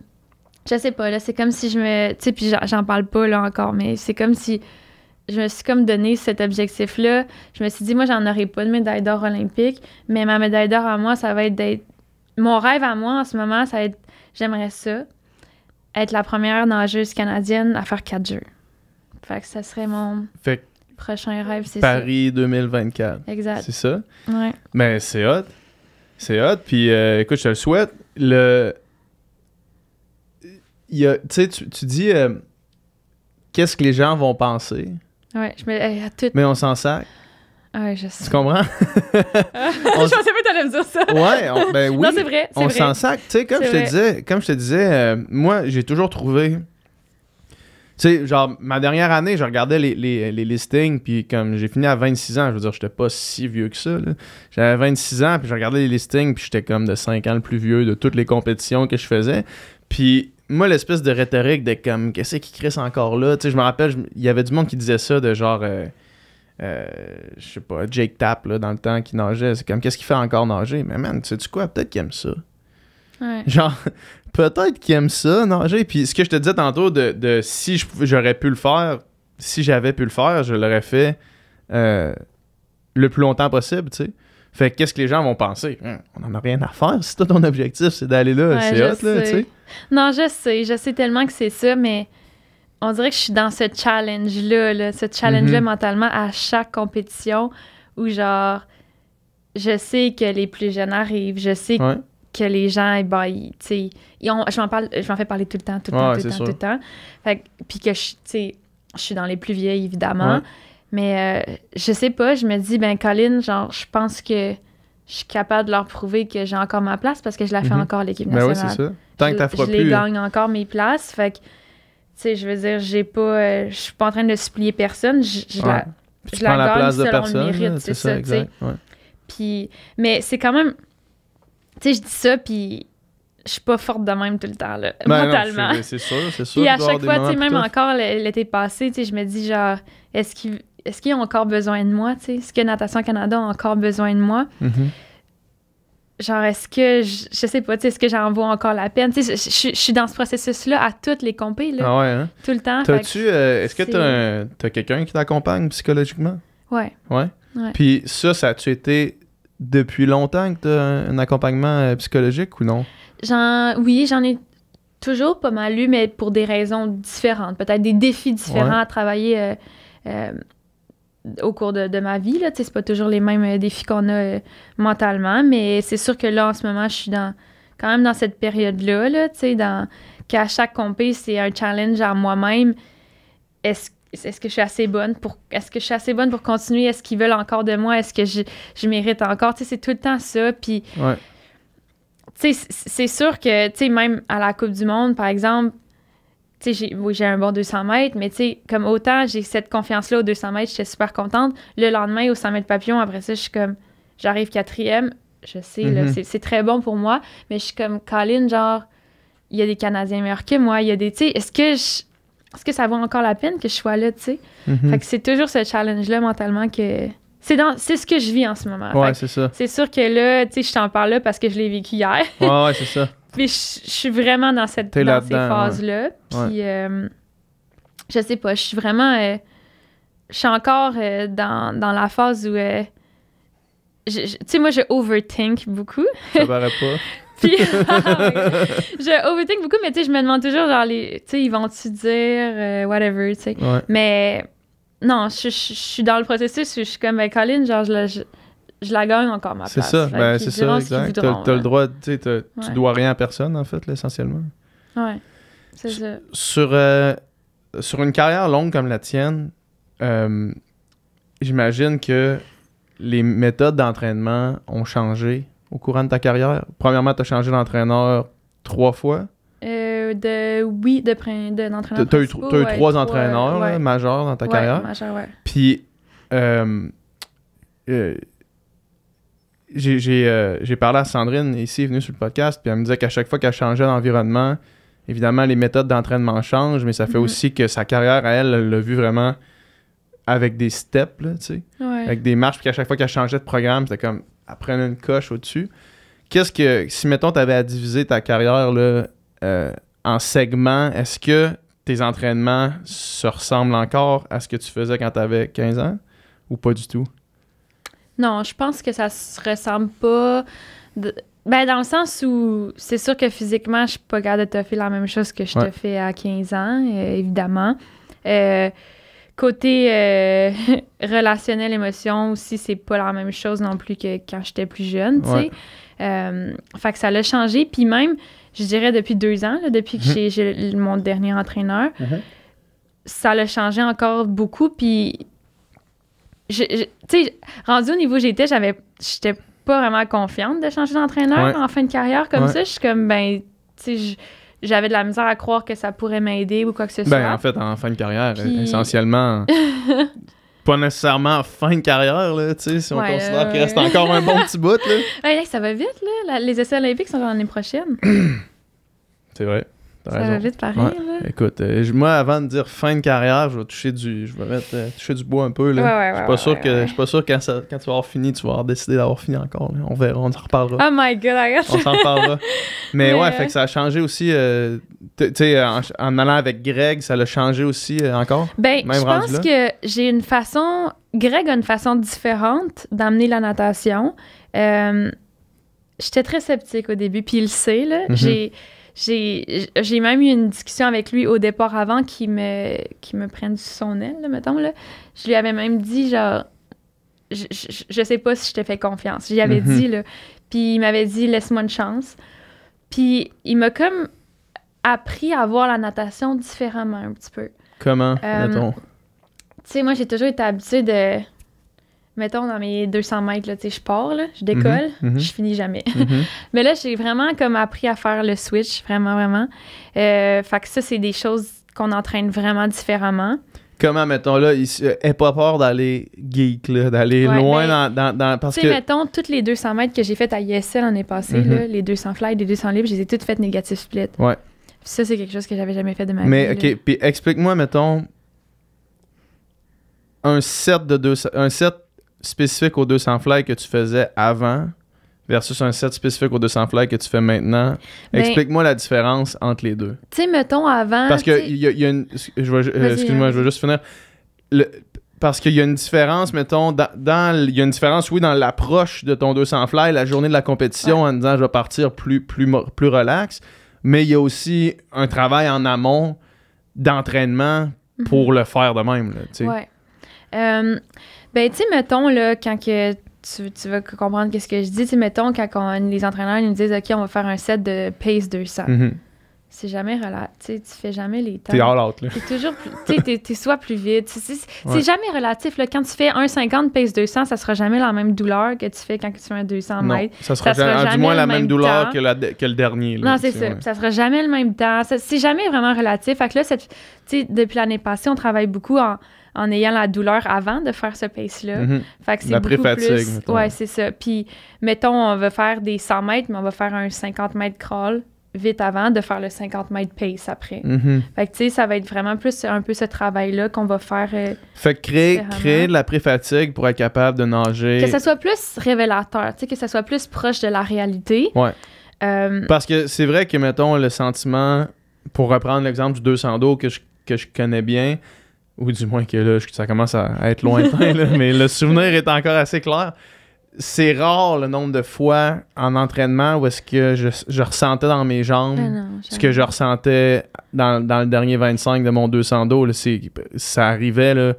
je sais pas, là, c'est comme si je me... Tu sais, puis j'en parle pas, là, encore, mais c'est comme si je me suis comme donné cet objectif-là. Je me suis dit, moi, j'en aurai pas de médaille d'or olympique, mais ma médaille d'or à moi, ça va être d'être... Mon rêve à moi, en ce moment, ça va être... J'aimerais ça, être la première nageuse canadienne à faire quatre jeux. Fait que ça serait mon prochain rêve, c'est ça. Paris 2024. Exact. C'est ça? Ouais. Mais c'est hot. C'est hot. Puis euh, écoute, je te le souhaite. Le... y a, tu, tu dis euh, qu'est-ce que les gens vont penser. Ouais, je me... tout... Mais on s'en sac. Ah tu comprends? je pensais pas que t'allais me dire ça. ouais, ben oui. Non, c'est vrai. On s'en sac. Tu sais, comme, je te disais, comme je te disais, euh, moi, j'ai toujours trouvé. Tu sais, genre, ma dernière année, je regardais les, listings, puis comme j'ai fini à 26 ans, je veux dire, j'étais pas si vieux que ça. J'avais 26 ans, puis je regardais les listings, puis j'étais comme de 5 ans le plus vieux de toutes les compétitions que je faisais. Puis moi, l'espèce de rhétorique de comme, qu'est-ce qui crisse encore là? Tu sais, je me rappelle, il y avait du monde qui disait ça de genre. Euh, euh, je sais pas, Jake Tapp, là, dans le temps qui nageait, c'est comme qu'est-ce qu'il fait encore nager? Mais man, sais tu sais quoi, peut-être qu'il aime ça. Genre, peut-être qu'il aime ça nager. Puis ce que je te disais tantôt de, de si j'aurais pu le faire, si j'avais pu le faire, je l'aurais fait euh, le plus longtemps possible, tu sais. Fait qu'est-ce que les gens vont penser? Hein, on n'en a rien à faire. Si ton objectif, c'est d'aller là. c'est hot, là, tu sais. Non, je sais. Je sais tellement que c'est ça, mais on dirait que je suis dans ce challenge-là, ce challenge-là mhm. mentalement à chaque compétition où, genre, je sais que les plus jeunes arrivent, je sais que les gens, eh ben, ils, tu je parle, je m'en fais parler tout le temps, tout le temps, tout le temps, tout puis que je, tu sais, je suis dans les plus vieilles, évidemment. Mais euh, je sais pas, je me dis, ben, Colin, genre, je pense que je suis capable de leur prouver que j'ai encore ma place parce que je la fais mhm. encore l'équipe nationale. Ben oui, c'est ça. Tant que t'as Je les gagne encore mes places. Fait que sais, je veux dire, j'ai pas, euh, je suis pas en train de supplier personne. Je, je la, je la gagne selon personne, c'est ça. ça Puis, mais c'est quand même, tu sais, je dis ça, puis je suis pas forte de même tout le temps, là, ben mentalement. C'est sûr, c'est à chaque fois, tu même encore l'été passé, tu sais, je me dis genre, est-ce qu'ils ont encore besoin de moi, tu sais? Est-ce que Natation Canada a encore besoin de moi? Mm-hmm genre, est-ce que, je, je, sais pas, est-ce que j'en vaut encore la peine? Je, suis dans ce processus-là à toutes les compées, là, ah hein? tout le temps. tu euh, est-ce que t'as, as, quelqu'un qui t'accompagne psychologiquement? Ouais. ouais. Puis ça, ça a-tu été depuis longtemps que t'as un, un accompagnement euh, psychologique ou non? J'en, oui, j'en ai toujours pas mal lu, mais pour des raisons différentes, peut-être des défis différents à travailler... Euh, au cours de, ma vie. Là, c'est pas toujours les mêmes euh, défis qu'on a euh, mentalement, mais c'est sûr que là, en ce moment, je suis dans, quand même dans cette période-là, là, dans, qu'à chaque compé, c'est un challenge à moi-même. Est-ce que je suis assez bonne pour est-ce que je suis assez bonne pour continuer est-ce qu'ils veulent encore de moi est-ce que je, mérite encore tu sais c'est tout le temps ça puis tu sais c'est sûr que tu sais même à la Coupe du monde par exemple j'ai un bon 200 mètres, mais tu comme autant j'ai cette confiance-là au 200 mètres, j'étais super contente. Le lendemain, au 100 mètres papillon, après ça, je suis comme, j'arrive quatrième, je sais, là, mm-hmm. c'est très bon pour moi, mais je suis comme, Colin, genre, il y a des Canadiens meilleurs que moi, il y a des, est-ce que je, Est-ce que ça vaut encore la peine que je sois là, tu mm-hmm. Fait que c'est toujours ce challenge-là mentalement que, c'est dans c'est ce que je vis en ce moment. Ouais, c'est ça. C'est sûr que là, tu je t'en parle là parce que je l'ai vécu hier. Oui, ouais c'est ça. Puis je, suis vraiment dans cette dans là ces phases-là. Puis euh, je sais pas, je suis vraiment. Euh, je suis encore euh, dans, dans, la phase où. tu sais, moi, je overthink beaucoup. Ça paraît pas. Puis, je overthink beaucoup, mais tu sais, je me demande toujours, genre, les, tu sais, ils vont-tu dire, whatever, tu sais. Mais non, je, suis dans le processus où je suis comme, ben, Colin, genre, je, je la gagne encore ma place. Ben, c'est ça, c'est ça, Tu as, le droit, tu dois rien à personne, en fait, essentiellement. Ouais, c'est ça. Euh, sur, une carrière longue comme la tienne, euh, j'imagine que les méthodes d'entraînement ont changé au courant de ta carrière. Premièrement, tu as changé d'entraîneur trois fois. Euh, de oui, de, d'entraîneur. Tu as eu, trois, entraîneurs majeurs dans ta carrière. Majeur, Puis. Euh, j'ai parlé à Sandrine ici, venue sur le podcast, puis elle me disait qu'à chaque fois qu'elle changeait d'environnement, évidemment, les méthodes d'entraînement changent, mais ça fait mhm. aussi que sa carrière, à elle, elle l'a vu vraiment avec des steps, avec des marches, puis à chaque fois qu'elle changeait de programme, c'était comme, elle une coche au-dessus. Qu'est-ce que, si mettons, tu avais à diviser ta carrière là, euh, en segments, est-ce que tes entraînements se ressemblent encore à ce que tu faisais quand tu avais 15 ans ou pas du tout? Non, je pense que ça se ressemble pas. Ben, dans le sens où c'est sûr que physiquement, je suis pas capable de te faire la même chose que je te fais à 15 ans, euh, évidemment. Euh, côté euh, relationnel, émotion aussi, c'est pas la même chose non plus que quand j'étais plus jeune, tu sais. fait que ça l'a changé. Puis même, je dirais depuis deux ans, depuis que mhm. j'ai mon dernier entraîneur, mhm. ça l'a changé encore beaucoup. Puis tu sais, rendu au niveau où j'étais, j'avais, j'étais pas vraiment confiante de changer d'entraîneur en fin de carrière comme ça. Je suis comme, ben, tu sais, j'avais de la misère à croire que ça pourrait m'aider ou quoi que ce ben, soit ben, en fait, en fin de carrière, euh, essentiellement. pas nécessairement fin de carrière, là, tu sais, si on considère qu'il reste encore un bon petit bout, là. ça va vite, là. les essais olympiques sont l'année prochaine. C'est vrai ça va vite pareil. Là. Écoute, euh, moi, avant de dire fin de carrière, je vais toucher du, je vais mettre, euh, toucher du bois un peu. Là. je suis pas sûr que, pas sûr quand, ça, quand tu vas avoir fini, tu vas avoir décidé d'avoir fini encore. On verra, on s'en reparlera. Oh my god, I on s'en reparlera. Mais, ouais, euh, fait que ça a changé aussi. tu sais, en, allant avec Greg, ça l'a changé aussi encore. Ben, je pense que j'ai une façon. Greg a une façon différente d'amener la natation. J'étais très sceptique au début, puis il le sait là. Mm-hmm. J'ai j'ai même eu une discussion avec lui au départ avant qui me, qui me prenne son aile, là, mettons. Là. Je lui avais même dit, genre, je, je, sais pas si je t'ai fait confiance. J'y avais mm-hmm. dit, là. Puis il m'avait dit, laisse-moi une chance. Puis il m'a comme appris à voir la natation différemment un petit peu. Comment, euh, mettons? Tu sais, moi, j'ai toujours été habituée de mettons, dans mes 200 mètres, je pars, je décolle, mhm, mhm. je finis jamais. Mhm. Mais là, j'ai vraiment comme appris à faire le switch, vraiment, vraiment. Euh, fait que ça, c'est des choses qu'on entraîne vraiment différemment. Comment, mettons, là, est pas peur d'aller geek, d'aller loin ben, dans, dans, parce que... mettons, toutes les 200 mètres que j'ai faites à ISL l'année passée, passé, les 200 fly, les 200 libres, je les ai toutes faites négatif split. Ouais. Ça, c'est quelque chose que j'avais jamais fait de ma vie. Mais, OK, puis explique-moi, mettons, un set de 200... Un set spécifique aux 200 fly que tu faisais avant versus un set spécifique aux 200 fly que tu fais maintenant. Ben, Explique-moi la différence entre les deux. Tu sais, mettons avant. Parce que il y, a une. Euh, excuse-moi, je vais juste finir. parce qu'il y a une différence, mettons, dans, il y a une différence, oui, dans l'approche de ton 200 fly, la journée de la compétition, en disant je vais partir plus, plus, plus relax, mais il y a aussi un travail en amont d'entraînement mhm. pour le faire de même. Là, ouais. Euh, ben, tu sais, mettons, là, quand tu, tu vas comprendre ce que je dis, tu sais, mettons, quand les entraîneurs nous disent, OK, on va faire un set de pace 200. Mm-hmm. C'est jamais relatif. Tu sais, tu fais jamais les temps. T'es là. T'es toujours Tu sais, t'es soit plus vite. C'est jamais relatif, là. Quand tu fais 1,50 pace 200, ça sera jamais la même douleur que tu fais quand tu fais un 200 mètres. Ça sera, du moins la même, douleur que, le dernier. non, c'est ça. Ça sera jamais le même temps. C'est jamais vraiment relatif. Fait que là, cette, depuis l'année passée, on travaille beaucoup en en ayant la douleur avant de faire ce pace-là. Mhm. Fait que c'est beaucoup plus... Ouais, c'est ça. Puis, mettons, on veut faire des 100 mètres, mais on va faire un 50 mètres crawl vite avant de faire le 50 mètres pace après. Mhm. Fait que, tu sais, ça va être vraiment plus un peu ce travail-là qu'on va faire. Euh, fait créer, créer de la pré-fatigue pour être capable de nager. Que ça soit plus révélateur, tu sais, que ça soit plus proche de la réalité. Ouais. Euh, Parce que c'est vrai que, mettons, le sentiment, pour reprendre l'exemple du 200 dos que je, que je connais bien, ou du moins que là, ça commence à être lointain, mais le souvenir est encore assez clair. C'est rare le nombre de fois en entraînement où est-ce que je, ressentais dans mes jambes ah ce que je ressentais dans, le dernier 25 de mon 200 dos. ça arrivait,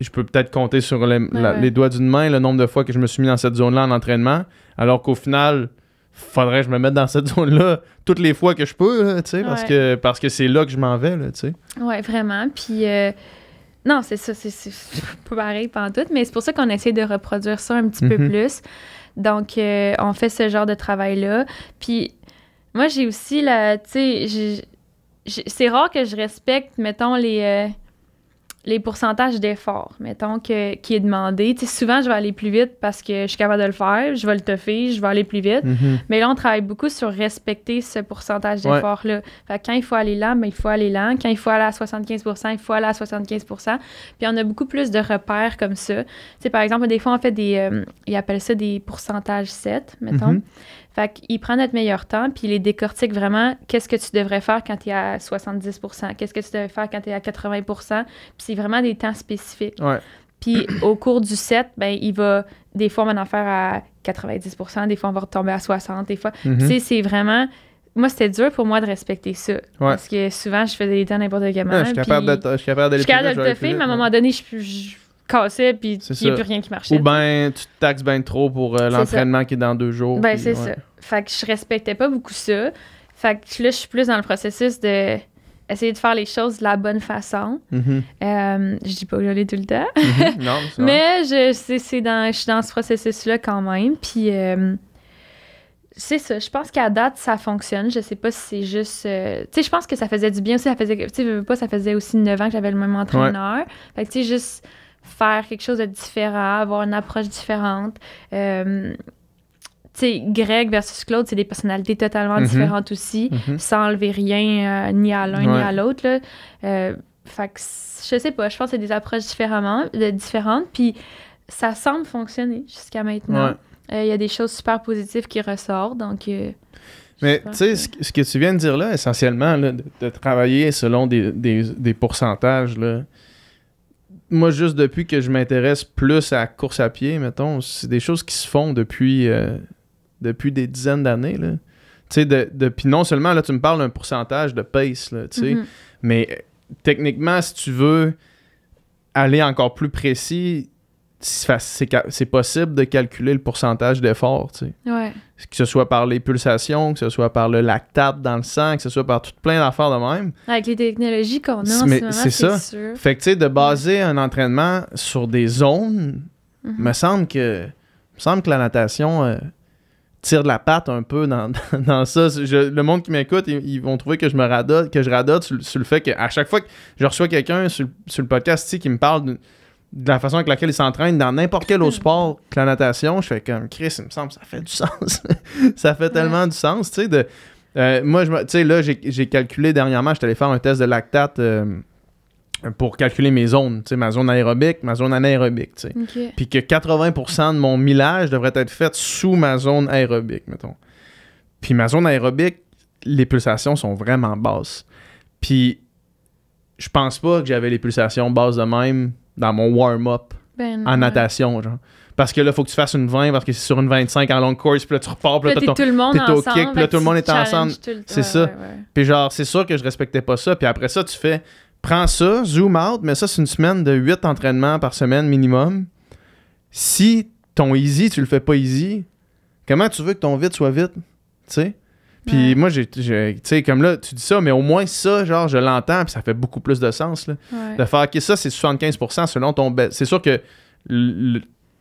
je peux peut-être compter sur les doigts d'une main le nombre de fois que je me suis mis dans cette zone-là en entraînement, alors qu'au final, faudrait que je me mette dans cette zone-là toutes les fois que je peux, parce que parce que c'est là que je m'en vais, tu sais. Ouais, vraiment. Puis euh, non, c'est ça, c'est pas pareil pantoute, mais c'est pour ça qu'on essaie de reproduire ça un petit peu mm-hmm. plus. Donc, euh, on fait ce genre de travail-là. Puis moi, j'ai aussi la, tu sais, c'est rare que je respecte, mettons les euh, les pourcentages d'efforts, mettons, que, qui est demandé. sais, souvent, je vais aller plus vite parce que je suis capable de le faire, je vais le toffer, je vais aller plus vite. Mhm. Mais là, on travaille beaucoup sur respecter ce pourcentage d'efforts-là. Ouais. Quand il faut aller lent, mais ben, il faut aller lent. Quand il faut aller à 75 il faut aller à 75 Puis on a beaucoup plus de repères comme ça. c'est par exemple, des fois, on fait des. Euh, ils appellent ça des pourcentages 7, mettons. Mhm. Fait qu'il prend notre meilleur temps, puis il les décortique vraiment. Qu'est-ce que tu devrais faire quand tu es à 70 Qu'est-ce que tu devrais faire quand tu es à 80 Puis c'est vraiment des temps spécifiques. Puis au cours du set, ben, il va, des fois, on va en faire à 90 des fois, on va retomber à 60 des fois. Mhm. Tu sais, c'est vraiment. Moi, c'était dur pour moi de respecter ça. Parce que souvent, je faisais des temps n'importe comment. je suis capable, de, je suis capable Je suis capable de le faire, mais à un moment donné, je et puis il n'y a plus rien qui marchait. Ou ben, tu te taxes bien trop pour euh, l'entraînement qui est dans deux jours. Ben, c'est ça. Fait que je respectais pas beaucoup ça. Fait que là, je suis plus dans le processus de essayer de faire les choses de la bonne façon. Mm-hmm. Euh, je dis pas que j'allais tout le temps. Mm-hmm. Non, Mais je, c'est, dans, suis dans ce processus-là quand même. Puis euh, c'est ça. Je pense qu'à date, ça fonctionne. Je sais pas si c'est juste. tu sais, je pense que ça faisait du bien aussi. Ça faisait, tu sais, pas, ça faisait aussi 9 ans que j'avais le même entraîneur. Fait que tu sais, juste faire quelque chose de différent, avoir une approche différente. Euh, sais, Greg versus Claude, c'est des personnalités totalement mhm. différentes aussi, mhm. sans enlever rien euh, ni à l'un ni à l'autre. Euh, fait que, je sais pas, je pense c'est des approches différemment, différentes, puis ça semble fonctionner jusqu'à maintenant. Euh, il y a des choses super positives qui ressortent, donc... Euh, mais tu sais, ce que tu viens de dire là, essentiellement, de, travailler selon des, des pourcentages, là, moi, juste depuis que je m'intéresse plus à course à pied, mettons, c'est des choses qui se font depuis, euh, depuis des dizaines d'années. Tu sais, non seulement, là, tu me parles d'un pourcentage de pace, là, tu mm-hmm. mais euh, techniquement, si tu veux aller encore plus précis, c'est possible de calculer le pourcentage d'effort, tu sais. Que ce soit par les pulsations, que ce soit par le lactate dans le sang, que ce soit par tout plein d'affaires de même. Avec les technologies qu'on a en mais c'est ça. Sûr. Fait que tu sais, de baser un entraînement sur des zones, mm-hmm. me semble que me semble que la natation euh, tire de la patte un peu dans, dans, ça. le monde qui m'écoute, ils, vont trouver que je me radote, que je radote sur, le fait qu'à chaque fois que je reçois quelqu'un sur, sur, le podcast qui me parle d'une de la façon avec laquelle ils s'entraînent dans n'importe quel autre sport que la natation, je fais comme Chris, il me semble, ça fait du sens. ça fait tellement du sens, tu sais. De, euh, moi moi, tu sais, là, j'ai calculé dernièrement, je allé faire un test de lactate euh, pour calculer mes zones, tu sais, ma zone aérobique, ma zone anaérobique, tu sais. Puis que 80% de mon millage devrait être fait sous ma zone aérobique, mettons. Puis ma zone aérobique, les pulsations sont vraiment basses. Puis je pense pas que j'avais les pulsations basses de même dans mon warm-up ben, en natation, genre. Parce que là, il faut que tu fasses une 20 parce que c'est sur une 25 en long course, puis là, tu repars, puis là, t'es au kick, puis là, tout le monde est ensemble. C'est ça. Puis genre, c'est sûr que je respectais pas ça. Puis après ça, tu fais, prends ça, zoom out, mais ça, c'est une semaine de 8 entraînements par semaine minimum. Si ton easy, tu le fais pas easy, comment tu veux que ton vite soit vite? Tu sais? Puis moi, j'ai, tu sais, comme là, tu dis ça, mais au moins ça, genre, je l'entends, puis ça fait beaucoup plus de sens. Là, De faire, que ça, c'est 75 selon ton. C'est sûr que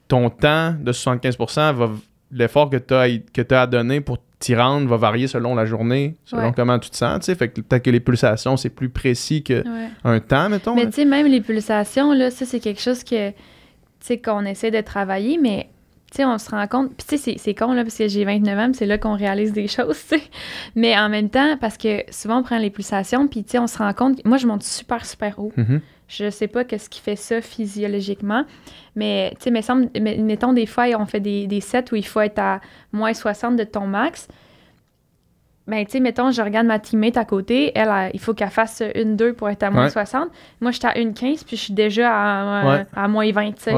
ton temps de 75 va. L'effort que tu as, que as à donner pour t'y rendre va varier selon la journée, selon comment tu te sens. tu sais. Fait que peut-être que les pulsations, c'est plus précis qu'un un temps, mettons. Mais tu sais, même les pulsations, là, ça, c'est quelque chose que. qu'on essaie de travailler, mais sais, on se rend compte. Puis, tu sais, c'est con, là, parce que j'ai 29 ans, c'est là qu'on réalise des choses, tu sais. Mais en même temps, parce que souvent, on prend les pulsations, puis, tu sais, on se rend compte. Moi, je monte super, super haut. Je mm-hmm. ne Je sais pas qu'est-ce qui fait ça physiologiquement, mais, tu sais, mettons, des fois, on fait des, des sets où il faut être à moins 60 de ton max. Ben, tu sais, mettons, je regarde ma teammate à côté, elle, il faut qu'elle fasse une deux pour être à moins 60. Moi, j'étais à une 15, puis je suis déjà à, moins 20, tu sais.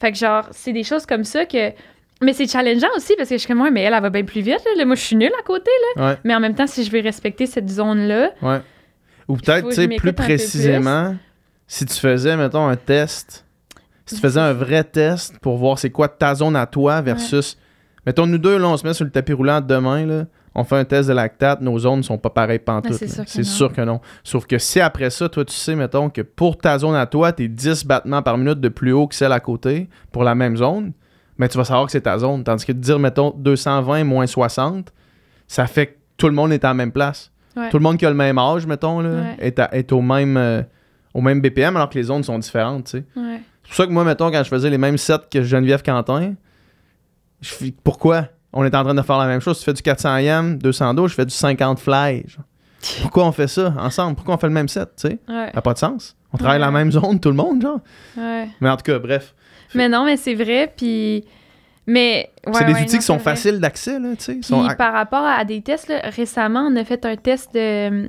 Fait que genre, c'est des choses comme ça que. Mais c'est challengeant aussi parce que je suis comme, mais elle, elle va bien plus vite. Là. Moi, je suis nulle à côté. Là. Mais en même temps, si je vais respecter cette zone-là. Ouais. Ou peut-être, tu sais, plus précisément, si tu faisais, mettons, un test, si tu faisais un vrai test pour voir c'est quoi ta zone à toi versus. Mettons, nous deux, là, on se met sur le tapis roulant demain, là on fait un test de lactate, nos zones ne sont pas pareilles pantoute. Ben, c'est sûr, que non. Sauf que si après ça, toi, tu sais, mettons, que pour ta zone à toi, tu es 10 battements par minute de plus haut que celle à côté pour la même zone, mais ben, tu vas savoir que c'est ta zone. Tandis que de dire, mettons, 220 moins 60, ça fait que tout le monde est à la même place. Tout le monde qui a le même âge, mettons, là, est, au, même, euh, au même BPM alors que les zones sont différentes. C'est pour ça que moi, mettons, quand je faisais les mêmes sets que Geneviève Quentin, je, pourquoi? on est en train de faire la même chose. Tu fais du 400 yam, 200 je fais du 50 fly. Pourquoi on fait ça ensemble? Pourquoi on fait le même set? Tu Ça n'a pas de sens. On travaille la même zone, tout le monde, genre. Mais en tout cas, bref. Mais non, mais c'est vrai, puis... Mais... c'est des outils qui sont faciles d'accès, là, tu sais. par rapport à des tests, récemment, on a fait un test de hum,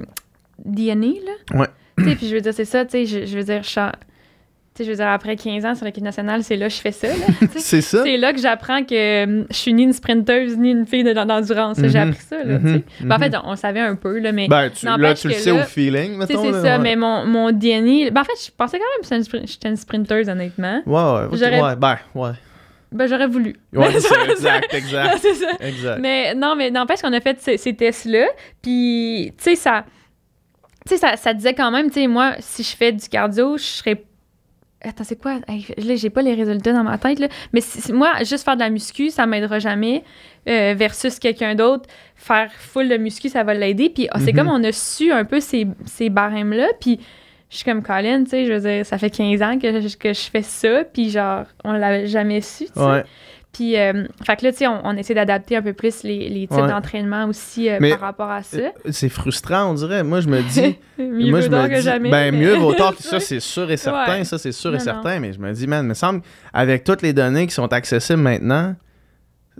là. Ouais. Tu sais, puis je veux dire, c'est ça, tu sais, je, veux dire, sais, je veux dire, après 15 ans sur l'équipe nationale, c'est là que je fais ça. c'est ça. C'est là que j'apprends que hum, je suis ni une sprinteuse ni une fille d'endurance. De, mm J'ai mhm. appris ça. Là, mhm. ben, en mhm. fait, on, savait un peu, là, mais. Ben, tu, le sais au feeling, C'est ça, mais mon, mon DNA. Ben, en fait, je pensais quand même que j'étais une, sprinteuse, honnêtement. Ouais, ouais. ben, ouais. Ben, j'aurais voulu. Ouais, c'est exact, exact. ça. exact. Mais non, mais n'empêche qu'on a fait ces, ces tests-là. Puis, tu sais, ça ça, ça, disait quand même, tu sais, moi, si je fais du cardio, je serais Attends, c'est quoi? Là, j'ai pas les résultats dans ma tête, là. Mais moi, juste faire de la muscu, ça m'aidera jamais. Euh, versus quelqu'un d'autre, faire full de muscu, ça va l'aider. Puis ah, c'est mhm. comme on a su un peu ces, barèmes-là. Puis je suis comme Colin, tu sais, je veux dire, ça fait 15 ans que je, que je fais ça. Puis genre, on l'avait jamais su, tu sais. Puis, euh, fait que là, tu sais, on, essaie d'adapter un peu plus les, types d'entraînement aussi euh, par rapport à ça. Euh, c'est frustrant, on dirait. Moi, je me dis. moi, je que jamais. Ben, mieux vaut tard que ça, c'est sûr et certain. Ça, c'est sûr et certain. Mais je me dis, man, me semble, avec toutes les données qui sont accessibles maintenant,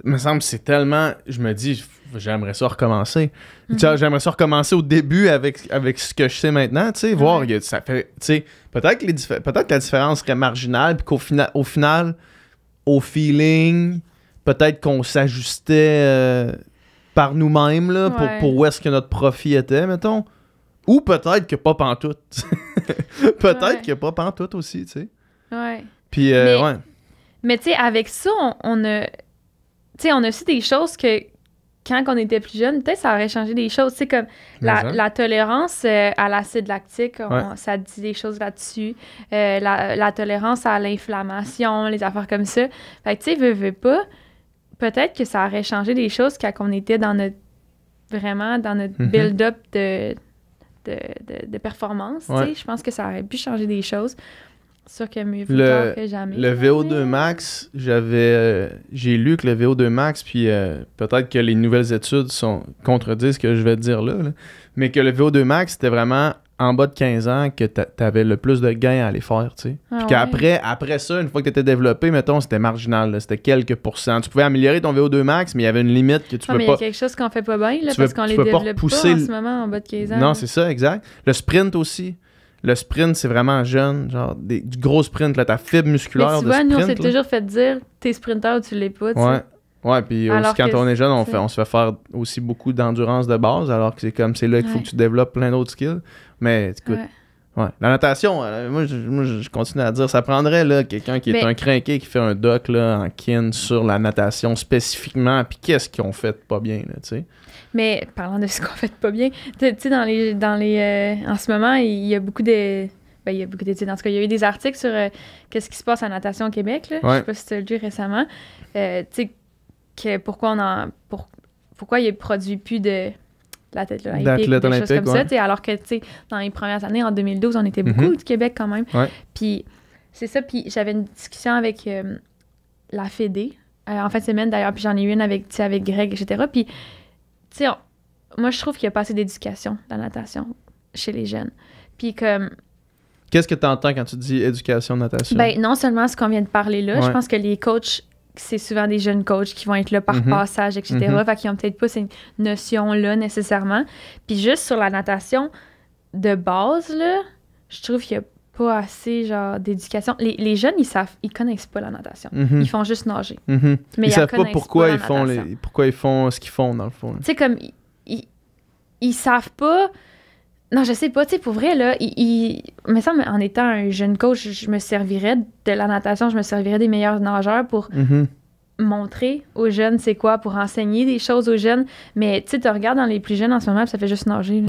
me semble c'est tellement. Je me dis, j'aimerais ça recommencer. Mm-hmm. J'aimerais ça recommencer au début avec, avec ce que je sais maintenant, tu sais, voir, ça fait. Tu sais, peut-être que, les, peut que la différence serait marginale, puis qu'au final, au final au feeling. Peut-être qu'on s'ajustait euh, par nous-mêmes là, pour, où est-ce que notre profit était, mettons. Ou peut-être que pas pantoute. peut-être que pas pantoute aussi, tu sais. Ouais. Euh, mais, ouais. tu sais, avec ça, on, on a. Tu sais, on a aussi des choses que, quand on était plus jeune, peut-être ça aurait changé des choses. C'est comme la, tolérance euh, à l'acide lactique, ça dit des choses là-dessus. Euh, la, tolérance à l'inflammation, les affaires comme ça. Fait que tu sais, veux, veux pas, peut-être que ça aurait changé des choses quand on était dans notre vraiment dans notre mhm. build-up de, performance. Je pense que ça aurait pu changer des choses. Sûr que mieux le, que jamais. Le VO2 max, j'avais, euh, j'ai lu que le VO2 max, puis euh, peut-être que les nouvelles études sont, contredisent ce que je vais te dire là, mais que le VO2 max, c'était vraiment en bas de 15 ans que tu avais le plus de gains à aller faire, tu sais. Ah puis qu'après après ça, une fois que tu étais développé, mettons, c'était marginal, c'était quelques pourcents. Tu pouvais améliorer ton VO2 max, mais il y avait une limite que tu ah, pouvais mais il y a quelque chose qu'on fait pas bien, parce qu'on les développe pas, en ce moment en bas de 15 ans. Non, c'est ça, exact. Le sprint aussi le sprint, c'est vraiment jeune, genre des, du gros sprint, là, ta fibre musculaire. Mais tu vois, nous, on toujours fait dire t'es sprinteur ou tu l'es pas. ouais. Ouais, puis aussi quand on est jeune, on, fait, on se fait faire aussi beaucoup d'endurance de base, alors que c'est comme c'est là qu'il faut que tu développes plein d'autres skills. Mais écoute, ouais. La natation, euh, moi je, continue à dire, ça prendrait là quelqu'un qui est un crinqué qui fait un doc là, en kin sur la natation spécifiquement, puis qu'est-ce qu'ils ont fait pas bien, là, tu sais. Mais parlant de ce qu'on fait pas bien, tu sais, dans les. Dans les euh, en ce moment, il y a beaucoup de. Ben, il y a En tout cas, il y a eu des articles sur euh, qu'est-ce qui se passe en natation au Québec. Là. Je sais pas si tu as lu récemment. Euh, tu sais, pourquoi on en. pourquoi il ne produit plus de la tête là, olympique, des choses comme ça. Alors que, tu sais, dans les premières années, en 2012, on était beaucoup au mhm. du Québec quand même. Puis, c'est ça. Puis, j'avais une discussion avec la fédé en fait, de semaine, d'ailleurs. Puis, j'en ai eu une avec, avec Greg, etc. Puis, tiens moi, je trouve qu'il n'y a pas assez d'éducation dans la natation chez les jeunes. Puis comme... Qu'est-ce que tu entends quand tu dis éducation, natation? Ben, non seulement ce qu'on vient de parler là, je pense que les coachs, c'est souvent des jeunes coachs qui vont être là par mhm. passage, etc. Mm Fait qu'ils n'ont peut-être pas cette notion-là nécessairement. Puis juste sur la natation de base, là, je trouve qu'il n'y a pas assez genre d'éducation. Les, les, jeunes, ils savent, ils connaissent pas la natation. Mhm. Ils font juste nager. Mhm. Mais ils, savent pas pourquoi ils font les, pourquoi ils font ce qu'ils font dans le fond. Tu sais comme ils, savent pas. Non, je sais pas. Tu sais pour vrai là, ils, mais ça, en étant un jeune coach, je me servirais de la natation, je me servirais des meilleurs nageurs pour mhm. montrer aux jeunes c'est quoi, pour enseigner des choses aux jeunes. Mais tu sais, tu regardes dans les plus jeunes en ce moment, ça fait juste nager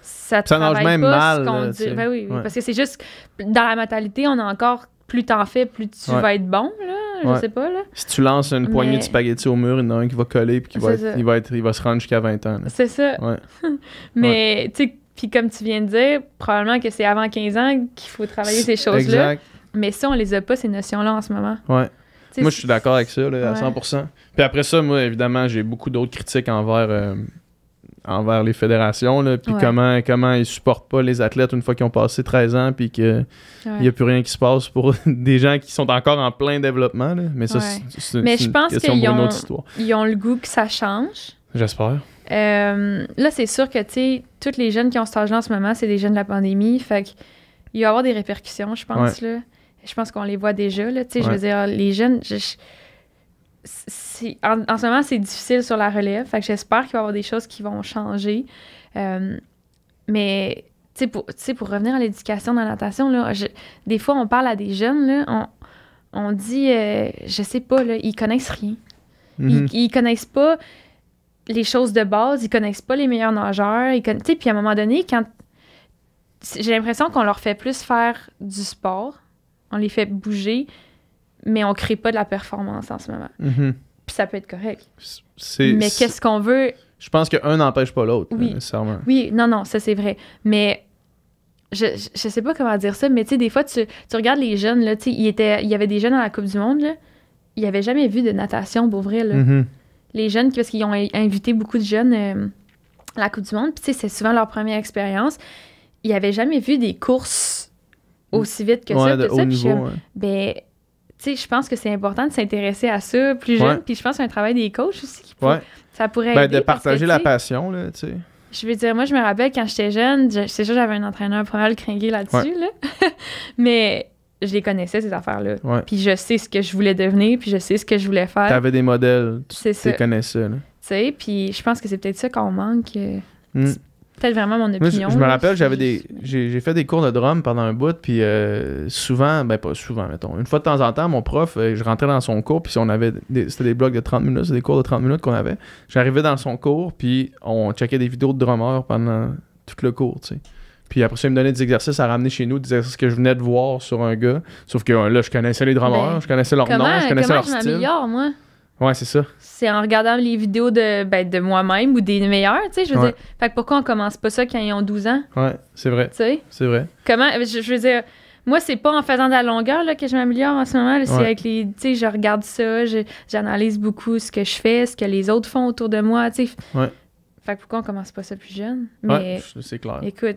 ça, travaille même pas, mal. Ce ben oui, parce que c'est juste, dans la mentalité, on a encore plus t'en fais, plus tu vas être bon, là. Je sais pas, Si tu lances une poignée de spaghettis au mur, il y en a un qui va coller puis qui va il va se rendre jusqu'à 20 ans. C'est ça. mais, tu sais, puis comme tu viens de dire, probablement que c'est avant 15 ans qu'il faut travailler ces choses-là. Mais ça, on les a pas, ces notions-là, en ce moment. moi, je suis d'accord avec ça, à 100%. Puis après ça, moi, évidemment, j'ai beaucoup d'autres critiques envers... Euh, envers les fédérations, puis comment, comment ils supportent pas les athlètes une fois qu'ils ont passé 13 ans, puis qu'il n'y a plus rien qui se passe pour des gens qui sont encore en plein développement. Mais ça, c'est une je pense question ont, une Ils ont le goût que ça change. J'espère. Euh, là, c'est sûr que, tu sais, tous les jeunes qui ont stage là en ce moment, c'est des jeunes de la pandémie. Fait qu'il va y avoir des répercussions, je pense. Là. Je pense qu'on les voit déjà. Là, je veux dire, les jeunes en, ce moment, c'est difficile sur la relève. Fait que j'espère qu'il va y avoir des choses qui vont changer. Euh, mais, tu sais, pour, revenir à l'éducation dans la natation, là, des fois, on parle à des jeunes, là, on, on dit, euh, je sais pas, là, ils connaissent rien. Mhm. ils, connaissent pas les choses de base, ils connaissent pas les meilleurs nageurs. et Puis à un moment donné, quand j'ai l'impression qu'on leur fait plus faire du sport, on les fait bouger, mais on crée pas de la performance en ce moment. Mhm. Puis ça peut être correct. Mais qu'est-ce qu'on veut. Je pense qu'un n'empêche pas l'autre, oui. nécessairement. Oui, non, non, ça c'est vrai. Mais je, je sais pas comment dire ça, mais tu sais, des fois, tu, regardes les jeunes, là, tu il y avait des jeunes à la Coupe du Monde, là, ils n'avaient jamais vu de natation, pour vrai, là. Mm-hmm. Les jeunes, parce qu'ils ont invité beaucoup de jeunes euh, à la Coupe du Monde, puis tu sais, c'est souvent leur première expérience. Ils n'avaient jamais vu des courses aussi vite que ça tu sais, je pense que c'est important de s'intéresser à ça plus jeune. Puis je pense à un travail des coachs aussi qui ça pourrait ben, aider de partager la passion, là, tu sais. Je veux dire, moi, je me rappelle quand j'étais jeune, c'est sûr j'avais un entraîneur pour le cringuer là-dessus, là. mais je les connaissais, ces affaires-là. Puis je sais ce que je voulais devenir, puis je sais ce que je voulais faire. T'avais des modèles, tu les connaissais, là. Tu sais, puis je pense que c'est peut-être ça qu'on manque. Euh, mm peut vraiment mon opinion. je me rappelle, j'avais des, j'ai, fait des cours de drum pendant un bout, puis euh, souvent, ben pas souvent, mettons, une fois de temps en temps, mon prof, euh, je rentrais dans son cours, puis on avait, c'était des blocs de 30 minutes, c'était des cours de 30 minutes qu'on avait. J'arrivais dans son cours, puis on checkait des vidéos de drummers pendant tout le cours, tu sais. Puis après ça, il me donnait des exercices à ramener chez nous, des exercices que je venais de voir sur un gars. Sauf que euh, là, je connaissais les drummers, ben, je connaissais leur nom, je connaissais leur je Moi? Ouais, c'est ça. C'est en regardant les vidéos de, ben, de moi-même ou des meilleurs, tu sais, je pourquoi on commence pas ça quand ils ont 12 ans? Ouais, c'est vrai. Tu sais? C'est vrai. Comment, je, veux dire, moi, c'est pas en faisant de la longueur là, que je m'améliore en ce moment. C'est avec les. Tu sais, je regarde ça, j'analyse beaucoup ce que je fais, ce que les autres font autour de moi, tu sais. pourquoi on commence pas ça plus jeune? Mais, ouais, c'est clair. Écoute,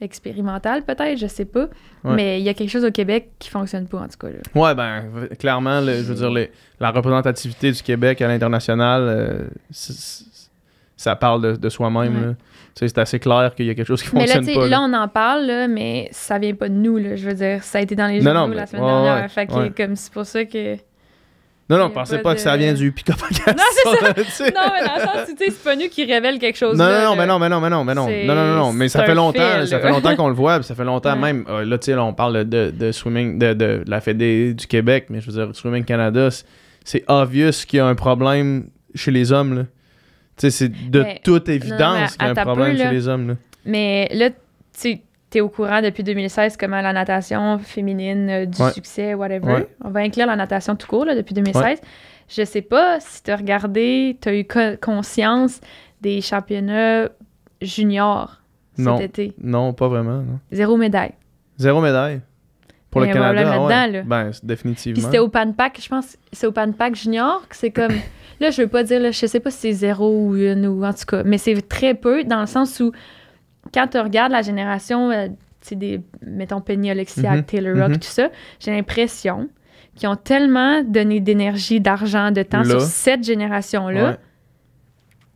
expérimental, peut-être, je sais pas. Mais il y a quelque chose au Québec qui fonctionne pas, en tout cas. Là. Ouais, ben, clairement, je veux dire, la représentativité du Québec à l'international, euh, ça parle de, soi-même. C'est assez clair qu'il y a quelque chose qui fonctionne là, Là, on en parle, là, mais ça vient pas de nous. Là, je veux dire, ça a été dans les journaux la semaine dernière. fait comme c'est pour ça que non, non, pensez pas, que ça vient du pick-up Non, c'est ça. non, mais dans le sens, tu sais, c'est pas nous qui révèle quelque chose. Non, non, non, mais non, mais non, mais non, mais non. Non, non, non, mais ça fait longtemps, ça fait longtemps qu'on le voit, ça fait longtemps même. Euh, là, tu sais, on parle de, de swimming, de, de, la Fédé du Québec, mais je veux dire, Swimming Canada, c'est obvious qu'il y a un problème chez les hommes, là. Tu sais, c'est de toute évidence qu'il y a un problème chez les hommes, là. Mais là, tu sais, au courant depuis 2016 comment la natation féminine euh, du succès, whatever. On va inclure la natation tout court là, depuis 2016. Je sais pas si tu as regardé, tu as eu conscience des championnats juniors cet été. Non, pas vraiment. Zéro médaille. Zéro médaille. Pour le Canada, là là. Ben, définitivement. Puis c'était au Panpac, je pense, c'est au pack junior que c'est comme... là, je veux pas dire, là, je sais pas si c'est zéro ou une ou en tout cas, mais c'est très peu dans le sens où quand tu regardes la génération, c'est euh, des, mettons, Penny Alexia, mhm. Taylor Rock, mhm. tout ça, j'ai l'impression qu'ils ont tellement donné d'énergie, d'argent, de temps sur cette génération-là.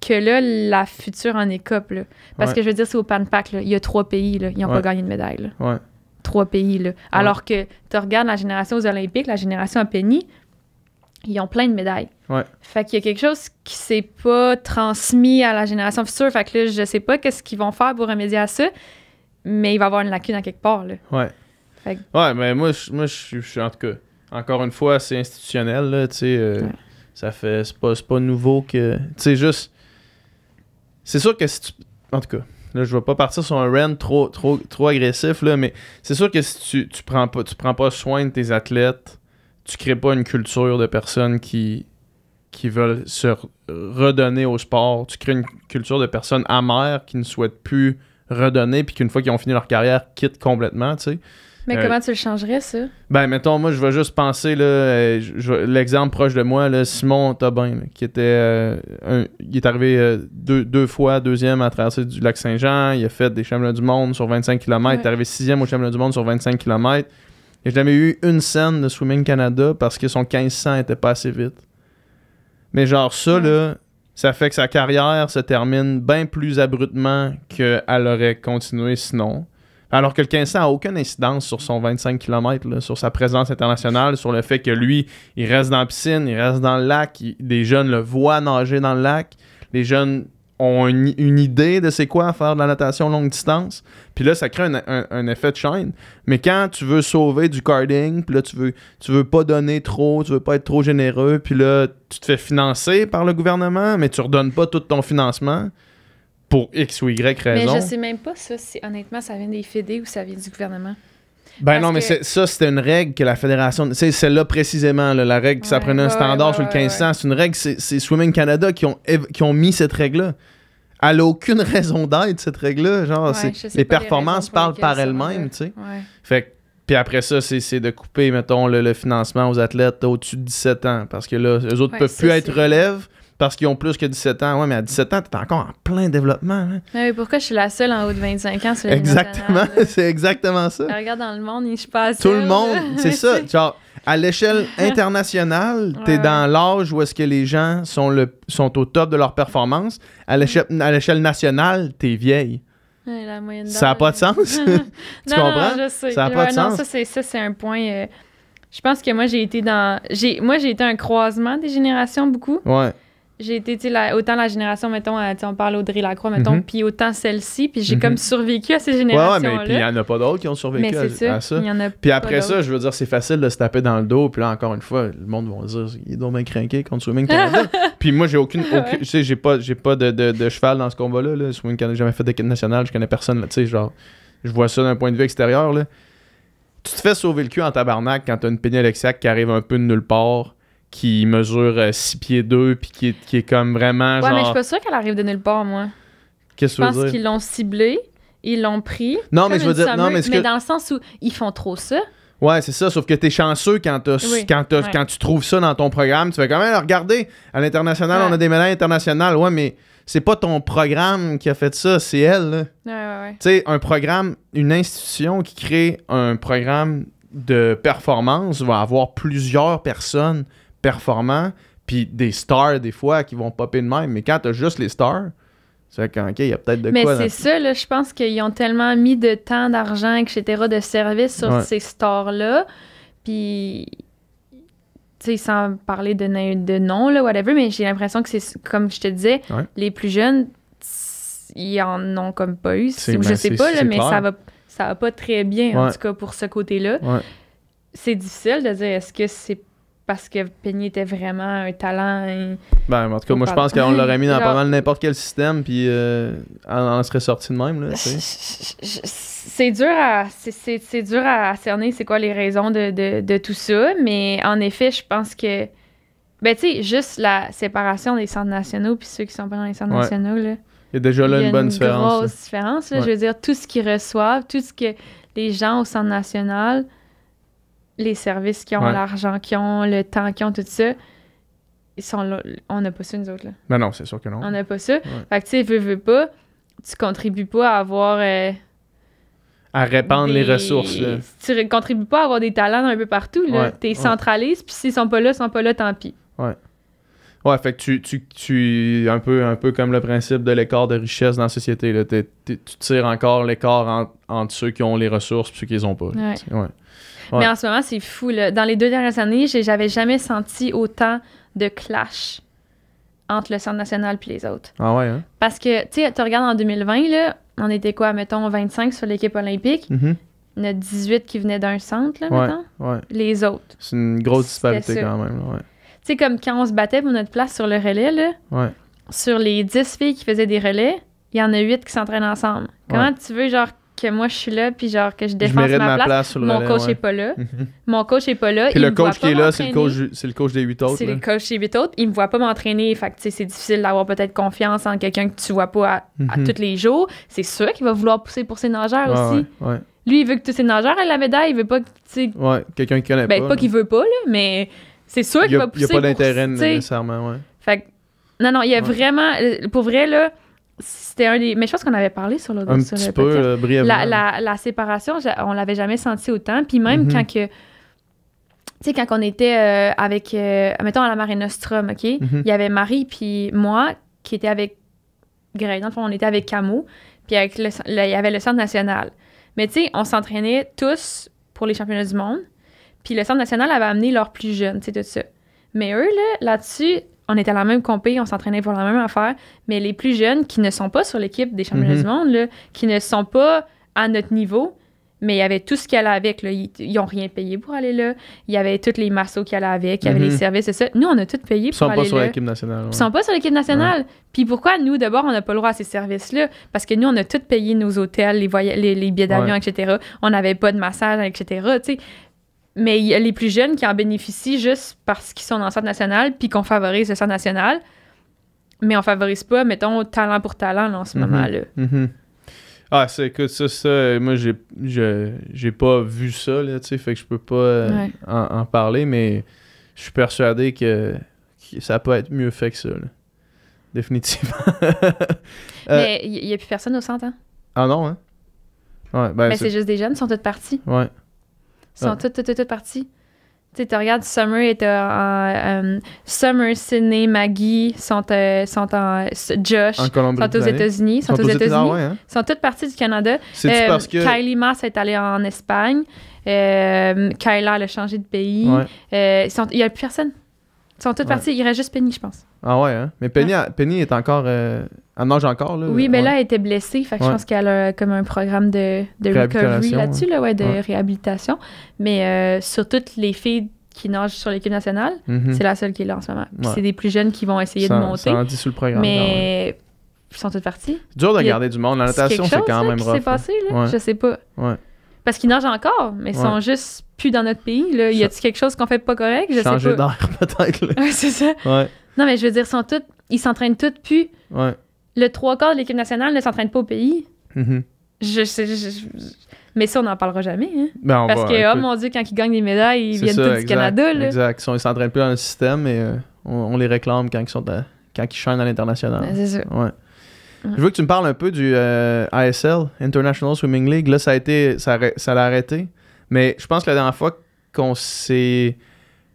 Que là, la future en est Parce que je veux dire, c'est au Pan il y a trois pays, là, ils n'ont pas gagné de médaille. Trois pays. Là. Alors que tu regardes la génération aux Olympiques, la génération à Penny, ils ont plein de médailles. Ouais. Fait qu'il y a quelque chose qui s'est pas transmis à la génération future. Fait que là, je sais pas qu'est-ce qu'ils vont faire pour remédier à ça, mais il va y avoir une lacune à quelque part, là. Ouais. Ouais, mais moi, je, suis en tout cas, encore une fois, c'est institutionnel, là, euh, Ça fait, c'est pas, pas nouveau que. Tu juste. C'est sûr que si tu. En tout cas. Là, je vais pas partir sur un ren trop, trop, trop agressif, là, mais c'est sûr que si tu, tu prends pas tu prends pas soin de tes athlètes, tu crées pas une culture de personnes qui, qui veulent se redonner au sport. Tu crées une culture de personnes amères qui ne souhaitent plus redonner, puis qu'une fois qu'ils ont fini leur carrière, quittent complètement, tu sais. Mais euh, comment tu le changerais, ça? Ben, mettons, moi, je vais juste penser, euh, l'exemple proche de moi, Simon Tobin, qui était. Euh, il est arrivé deux, fois deuxième à traverser du lac Saint-Jean. Il a fait des Championnats du Monde sur 25 km. Il est arrivé sixième au Championnat du Monde sur 25 km. Il n'y a jamais eu une scène de Swimming Canada parce que son 1500 était pas assez vite. Mais genre ça, là, ça fait que sa carrière se termine bien plus abruptement qu'elle aurait continué sinon. Alors que le 1500 a aucune incidence sur son 25 km, sur sa présence internationale, sur le fait que lui, il reste dans la piscine, il reste dans le lac, des jeunes le voient nager dans le lac, les jeunes ont une, idée de c'est quoi faire de la natation longue distance. Puis là, ça crée un, effet de chaîne. Mais quand tu veux sauver du carding, puis là, tu veux, tu veux pas donner trop, tu veux pas être trop généreux, puis là, tu te fais financer par le gouvernement, mais tu redonnes pas tout ton financement pour X ou Y raison. Mais je sais même pas ça, si honnêtement ça vient des fédés ou ça vient du gouvernement. Ben non, mais ça, c'était une règle que la fédération. Tu sais, celle-là précisément, la règle qui ça s'apprenait un standard sur le 1500, c'est une règle, c'est Swimming Canada qui ont, qui ont mis cette règle-là. Elle n'a aucune raison d'être, cette règle-là. Genre, les performances parlent par elles-mêmes, tu sais. Fait puis après ça, c'est de couper, mettons, le, financement aux athlètes au-dessus de 17 ans. Parce que là, eux autres ne peuvent plus être relèves parce qu'ils ont plus que 17 ans. Ouais, mais à 17 ans, tu es encore en plein développement. Mais pourquoi je suis la seule en haut de 25 ans sur Exactement, c'est exactement ça. regarde dans le monde, je suis pas Tout le monde, c'est ça. à l'échelle internationale, tu es dans l'âge où est-ce que les gens sont, le, sont au top de leur performance. À l'échelle nationale, tu es vieille. ça n'a pas de sens. tu non, comprends? je sais. Ça n'a pas de non, sens. Ça, c'est un point... Euh, je pense que moi, j'ai été dans... Moi, j'ai été un croisement des générations, beaucoup. Ouais j'ai été, autant la génération, mettons, euh, on parle Audrey Lacroix, mettons, mhm. puis autant celle-ci, puis j'ai mhm. comme survécu à ces générations-là. mais puis il y en a pas d'autres qui ont survécu à, ça. puis après ça, je veux dire, c'est facile de se taper dans le dos, puis là, encore une fois, le monde va dire, il est donc bien craqué contre Swimming Canada. puis moi, j'ai aucune, tu sais, j'ai pas, pas de, cheval dans ce combat-là, là. Swimming Canada, jamais fait d'équipe nationale, je connais personne, tu sais, genre, je vois ça d'un point de vue extérieur, là. Tu te fais sauver le cul en tabarnak quand t'as une pénalexac qui arrive un peu de nulle part qui mesure 6 euh, pieds 2 puis qui, qui, est comme vraiment. Ouais, mais je suis pas sûre qu'elle arrive de nulle part, moi. Qu'est-ce que tu veux dire? Je qu'ils l'ont ciblé ils l'ont pris. Non, mais je veux dire, non, mais, dans le sens où ils font trop ça. Ouais, c'est ça, sauf que t'es chanceux quand, quand, quand tu trouves ça dans ton programme. Tu fais quand même, regarder. à l'international, on a des médailles internationales. Ouais, mais c'est pas ton programme qui a fait ça, c'est elle. Ouais, ouais, Tu sais, un programme, une institution qui crée un programme de performance va avoir plusieurs personnes performants, puis des stars des fois qui vont popper de même. Mais quand t'as juste les stars, c'est quand il y a peut-être de Mais quoi. Mais c'est ça, là, je pense qu'ils ont tellement mis de temps, d'argent, etc., de service sur ces stars-là. Puis sais, sans parler de, de nom, là, whatever, mais j'ai l'impression que c'est, comme je te disais, les plus jeunes, ils en ont comme pas eu. je ben, sais pas, là, mais ça va, ça va pas très bien, en tout cas, pour ce côté-là. C'est difficile de dire est-ce que c'est parce que Peigny était vraiment un talent. Ben, en tout cas, moi, je pense qu'on l'aurait mis dans pas mal n'importe quel système, puis on euh, en serait sorti de même. c'est dur à c'est, dur à cerner c'est quoi les raisons de, tout ça, mais en effet, je pense que. Ben, tu sais, juste la séparation des centres nationaux, puis ceux qui sont pas dans les centres nationaux, là. Il y a déjà là une, bonne différence. Il y a une grosse différence. Là, Je veux dire, tout ce qu'ils reçoivent, tout ce que les gens au centre national les services qui ont l'argent, qui ont le temps, qui ont tout ça, ils sont on n'a pas ça, nous autres. Là. non, c'est sûr que non. On n'a pas ça. Fait que, tu sais, veux, pas, tu contribues pas à avoir. Euh, à répandre les ressources. Tu contribues pas à avoir des talents un peu partout. là. Tu es centraliste, puis s'ils sont pas là, ils sont pas là, tant pis. Ouais. Ouais, fait que tu, tu, tu un, peu, un peu comme le principe de l'écart de richesse dans la société. Là. tu tires encore l'écart entre, ceux qui ont les ressources et ceux qui les ont pas. ouais. Mais en ce moment, c'est fou. Dans les deux dernières années, j'avais jamais senti autant de clash entre le Centre national puis les autres. Ah ouais, hein? Parce que, tu sais, tu regardes en 2020, là, on était quoi, mettons, 25 sur l'équipe olympique. on mm-hmm. Il y a 18 qui venaient d'un centre, là, Les autres. C'est une grosse disparité quand même, Tu sais, comme quand on se battait pour notre place sur le relais, là, sur les 10 filles qui faisaient des relais, il y en a 8 qui s'entraînent ensemble. Comment tu veux, genre, que moi je suis là puis genre que je défends ma, place, mon coach est pas là. Mhm. mon coach est pas là, puis le coach qui est là, c'est le coach c'est le coach des huit autres. C'est le coach des huit autres, il me voit pas m'entraîner, fait que c'est difficile d'avoir peut-être confiance en quelqu'un que tu vois pas à, mhm. tous les jours, c'est sûr qu'il va vouloir pousser pour ses nageurs aussi. Lui, il veut que tous ses nageurs aient la médaille, il veut pas que tu Ouais, quelqu'un qui connaît ben, pas. pas qu'il veut pas là, mais c'est sûr qu'il va pousser Il n'y a pas d'intérêt nécessairement, ouais. Fait non non, il y a vraiment euh, pour vrai là c'était un des. Mais je pense qu'on avait parlé sur le. Un euh, La, séparation, on l'avait jamais senti autant. Puis même mm-hmm. quand que. Tu sais, quand on était euh, avec. Euh, mettons à la marine Nostrum, OK? Mm-hmm. Il y avait Marie, puis moi, qui était avec Grey. Dans le fond, on était avec Camo. Puis avec il y avait le centre national. Mais tu sais, on s'entraînait tous pour les championnats du monde. Puis le centre national avait amené leurs plus jeunes, tu sais, tout ça. Mais eux, là, là-dessus, on était à la même compé, on s'entraînait pour la même affaire, mais les plus jeunes qui ne sont pas sur l'équipe des championnats mhm. du monde, qui ne sont pas à notre niveau, mais il y avait tout ce qu'elle avait avec. Ils n'ont rien payé pour aller là. Il y avait tous les massos qu'elle avait, avec. Il y avait les mhm. services et ça. Nous, on a tout payé pour aller là. Ils sont pas sur l'équipe nationale. Ils sont pas sur l'équipe nationale. Puis pourquoi, nous, d'abord, on n'a pas le droit à ces services-là? Parce que nous, on a tout payé nos hôtels, les, les, billets d'avion, etc. On n'avait pas de massage, etc. Mais il y a les plus jeunes qui en bénéficient juste parce qu'ils sont dans le centre national puis qu'on favorise le centre national. Mais on favorise pas, mettons, talent pour talent en ce mhm. moment-là. Mhm. Ah, c'est écoute, ça, ça, moi, j'ai, j'ai pas vu ça, là, tu sais, fait que je peux pas euh, en, parler, mais je suis persuadé que, ça peut être mieux fait que ça, Définitivement. Euh, mais il n'y a plus personne au centre. Hein? Ah non, hein? mais ben, ben, c'est juste des jeunes, ils sont tous partis. Ouais. Ils sont ah. toutes, toutes, toutes, parties. Tu regardes Summer et euh, euh, Summer, Sydney, Maggie sont, euh, sont Josh sont aux États-Unis. Sont, sont, aux États-Unis. Ah hein? sont toutes parties du Canada. Kylie Mass est allée en Espagne. Euh, Kyla, a changé de pays. Il n'y a plus personne. Ils sont toutes partis. Il reste juste Penny, je pense. Ah ouais, hein? Mais Penny, Penny est encore. Euh, elle nage encore, là. Oui, mais là, elle était blessée. Fait que je pense qu'elle a comme un programme de, de recovery là-dessus, là, ouais, de réhabilitation. Mais euh, sur toutes les filles qui nagent sur l'équipe nationale, mhm. c'est la seule qui est là en ce moment. c'est des plus jeunes qui vont essayer de monter. dit le programme. Mais. Ils sont toutes parties. Dur de garder du monde. La natation, c'est quand même rough. C'est hein. passé, là? Je sais pas. Ouais. Parce qu'ils nagent encore, mais ils sont juste plus dans notre pays. Là. Y a-t-il quelque chose qu'on fait pas correct? Je Changer d'air, peut-être. c'est ça. Non, mais je veux dire, sont ils s'entraînent tous plus. Ouais. Le trois quarts de l'équipe nationale ne s'entraîne pas au pays. mm Je, mais ça, on n'en parlera jamais. Hein. Ben, Parce que, oh mon Dieu, quand ils gagnent des médailles, ils viennent tous du Canada. Là. Exact. Ils s'entraînent plus dans le système et euh, on, les réclame quand ils sont à, quand à l'international. Ben, c'est ça. Mm. Je veux que tu me parles un peu du ASL euh, ISL, International Swimming League. Là, ça a été, ça, l'a arrêté. Mais je pense que la dernière fois qu'on s'est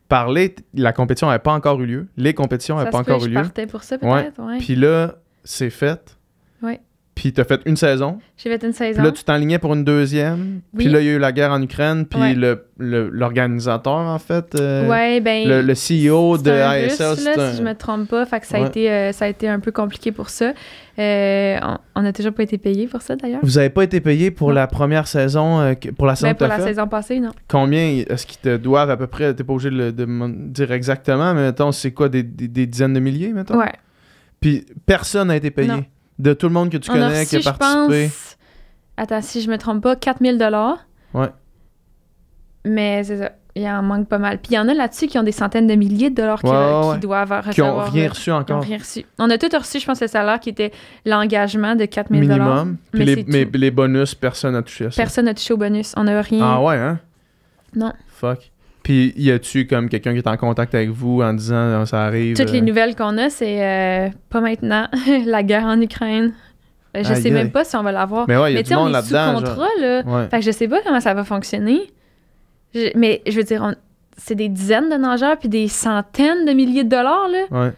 parlé, la compétition n'avait pas encore eu lieu. Les compétitions n'avaient pas encore eu eu je lieu. partais pour ça, peut-être. Ouais. Puis là, c'est fait. Ouais. Puis t'as fait une saison. J'ai fait une saison. là, tu t'enlignais pour une deuxième. Puis là, il y a eu la guerre en Ukraine. Puis le, l'organisateur, en fait. Euh, ben, le, e CEO de ASL. c'est un... si je me trompe pas. ça, a été, euh, ça a été un peu compliqué pour ça. Euh, on n'a toujours pas été payé pour ça, d'ailleurs. Vous n'avez pas été payé pour la première saison, pour la saison ben, Pour la saison passée, non. Combien est-ce qu'ils te doivent à peu près T'es pas obligé de, dire exactement, mais mettons, c'est quoi, des, dizaines de milliers, mettons Ouais. Puis personne n'a été payé de tout le monde que tu connais qui a participé. Je pense... Attends, si je me trompe pas, 4000 dollars. Ouais. Mais c'est ça, il en manque pas mal. Puis il y en a là-dessus qui ont des centaines de milliers de dollars qui, doivent avoir... Qui ont rien euh, reçu encore. Rien reçu. On a tout reçu, je pense, le salaire qui était l'engagement de 4 dollars. Minimum. mais les, les bonus, personne n'a touché à ça. Personne n'a touché au bonus. On n'a rien. Ah ouais, hein? Non. Fuck. Puis y a-tu comme quelqu'un qui est en contact avec vous en disant euh, ça arrive Toutes les euh? nouvelles qu'on a, c'est euh, pas maintenant, la guerre en Ukraine. Je sais même pas si on va l'avoir. Mais ouais, y on est sous contrat, là. Fait que je sais pas comment ça va fonctionner. mais je veux dire, c'est des dizaines de nageurs puis des centaines de milliers de dollars, là. Ouais.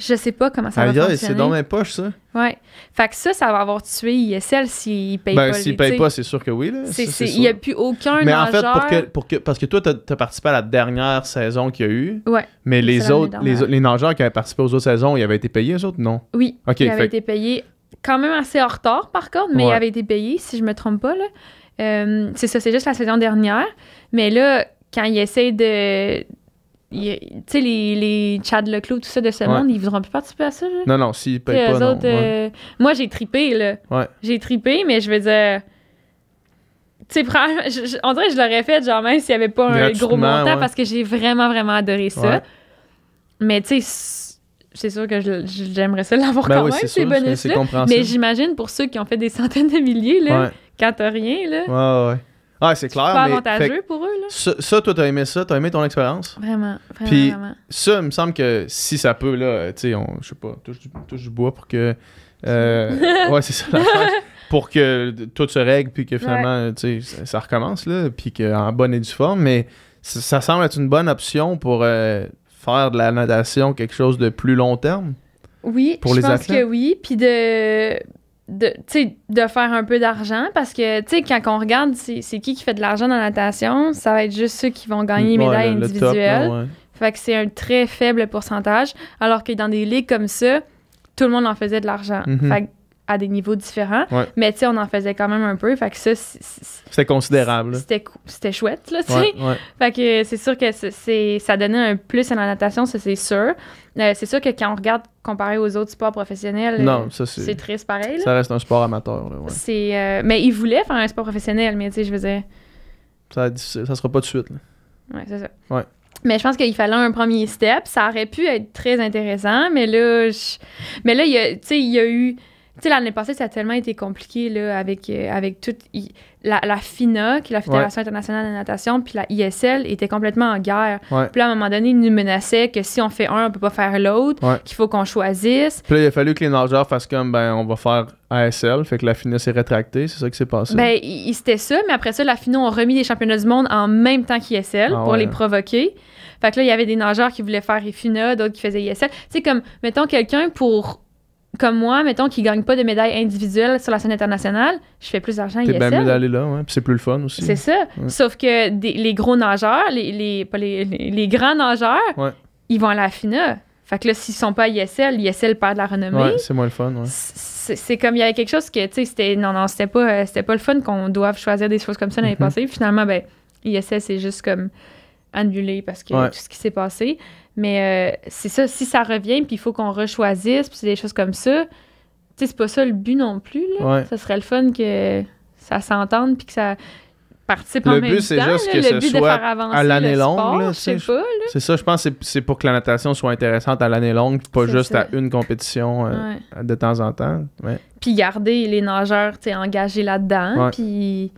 Je sais pas comment ça va fonctionner. c'est dans mes poches, ça. Ouais. Fait que ça, ça va avoir tué ISL s'il paye ben, pas. S'il paye pas, c'est sûr que oui. il n'y a plus aucun Mais en fait, pour parce que toi, tu as, participé à la dernière saison qu'il y a eu. Ouais. Mais les autres, les, nageurs qui avaient participé aux autres saisons, ils avaient été payés, eux autres, non? Oui. Ils avaient été payés quand même assez en retard, par contre, mais ils avaient été payés, si je me trompe pas. Euh, c'est ça, c'est juste la saison dernière. Mais là, quand ils essayent de tu sais, les, les Chad Leclos, tout ça de ce monde, ils voudront plus participer à ça. Non, non, s'ils payent pas. Euh, moi, j'ai tripé, là. Ouais. J'ai trippé mais je veux dire. Tu sais, on dirait que je l'aurais fait, genre, même s'il n'y avait pas un gros montant, parce que j'ai vraiment, vraiment adoré ça. Mais tu sais, c'est sûr que j'aimerais ça l'avoir ben quand même, ces bonus-là. Mais j'imagine pour ceux qui ont fait des centaines de milliers, là, quand t'as rien, là. Ouais, ouais. Ah, c'est clair. Pas mais, avantageux pour eux. Là. Ça, ça toi, t'as aimé ça, t'as aimé ton expérience. Vraiment, vraiment. Puis ça, il me semble que si ça peut, là, tu sais, je sais pas, touche du, bois pour que. Euh, ouais, c'est ça la Pour que tout se règle, puis que finalement, tu sais, ça, recommence, là, puis qu'en bonne et due forme. Mais ça, semble être une bonne option pour euh, faire de la natation quelque chose de plus long terme. Oui, pour je pense que oui. Puis de de, de faire un peu d'argent parce que, quand on regarde c'est qui qui fait de l'argent dans la natation, ça va être juste ceux qui vont gagner les médailles individuelles. Fait que c'est un très faible pourcentage. Alors que dans des ligues comme ça, tout le monde en faisait de l'argent. Mm-hmm à des niveaux différents. Mais tu sais, on en faisait quand même un peu. Fait que ça, c'était considérable. C'était chouette, là, tu sais. Fait que c'est sûr que c'est ça donnait un plus à la natation, ça c'est sûr. Euh, c'est sûr que quand on regarde comparé aux autres sports professionnels, euh, c'est triste pareil. Ça reste un sport amateur. C'est euh, mais il voulait faire un sport professionnel, mais tu sais, je veux dire. Ça, ça sera pas de suite. c'est ça. Ouais. Mais je pense qu'il fallait un premier step. Ça aurait pu être très intéressant, mais là, mais là, tu sais, il y a eu tu sais, l'année passée, ça a tellement été compliqué là, avec, euh, avec toute la, FINA, qui est la Fédération internationale de natation, puis la ISL était complètement en guerre. Puis à un moment donné, ils nous menaçaient que si on fait un, on peut pas faire l'autre, qu'il faut qu'on choisisse. Puis il a fallu que les nageurs fassent comme, ben, on va faire ASL, fait que la FINA s'est rétractée, c'est ça qui s'est passé. Ben, c'était ça, mais après ça, la FINA ont remis les championnats du monde en même temps qu'ISL ah pour les provoquer. Fait que là, il y avait des nageurs qui voulaient faire FINA, d'autres qui faisaient ISL. Tu comme, mettons quelqu'un pour comme moi, mettons, qui ne gagne pas de médailles individuelles sur la scène internationale, je fais plus d'argent C'est bien mieux là, ouais, c'est plus le fun aussi. C'est ça. Sauf que les gros nageurs, les, les, pas les, grands nageurs, ils vont à la FINA. Fait que là, s'ils sont pas à ISL, l'ISL perd de la renommée. Oui, c'est moins le fun, C'est comme il y avait quelque chose que, tu sais, c'était... Non, non, c'était pas, euh, pas le fun qu'on doive choisir des choses comme ça l'année mm Finalement, ben, ISL, c'est juste comme annulé parce que tout ce qui s'est passé. Mais euh, c'est ça, si ça revient, puis il faut qu'on rechoisisse, puis des choses comme ça, tu sais, c'est pas ça le but non plus. Là. Ça serait le fun que ça s'entende, puis que ça participe en but, même temps. que le but, c'est juste que soit à l'année longue. C'est ça, je pense c'est pour que la natation soit intéressante à l'année longue, pas juste à une compétition euh, de temps en temps. Puis garder les nageurs engagés là-dedans, puis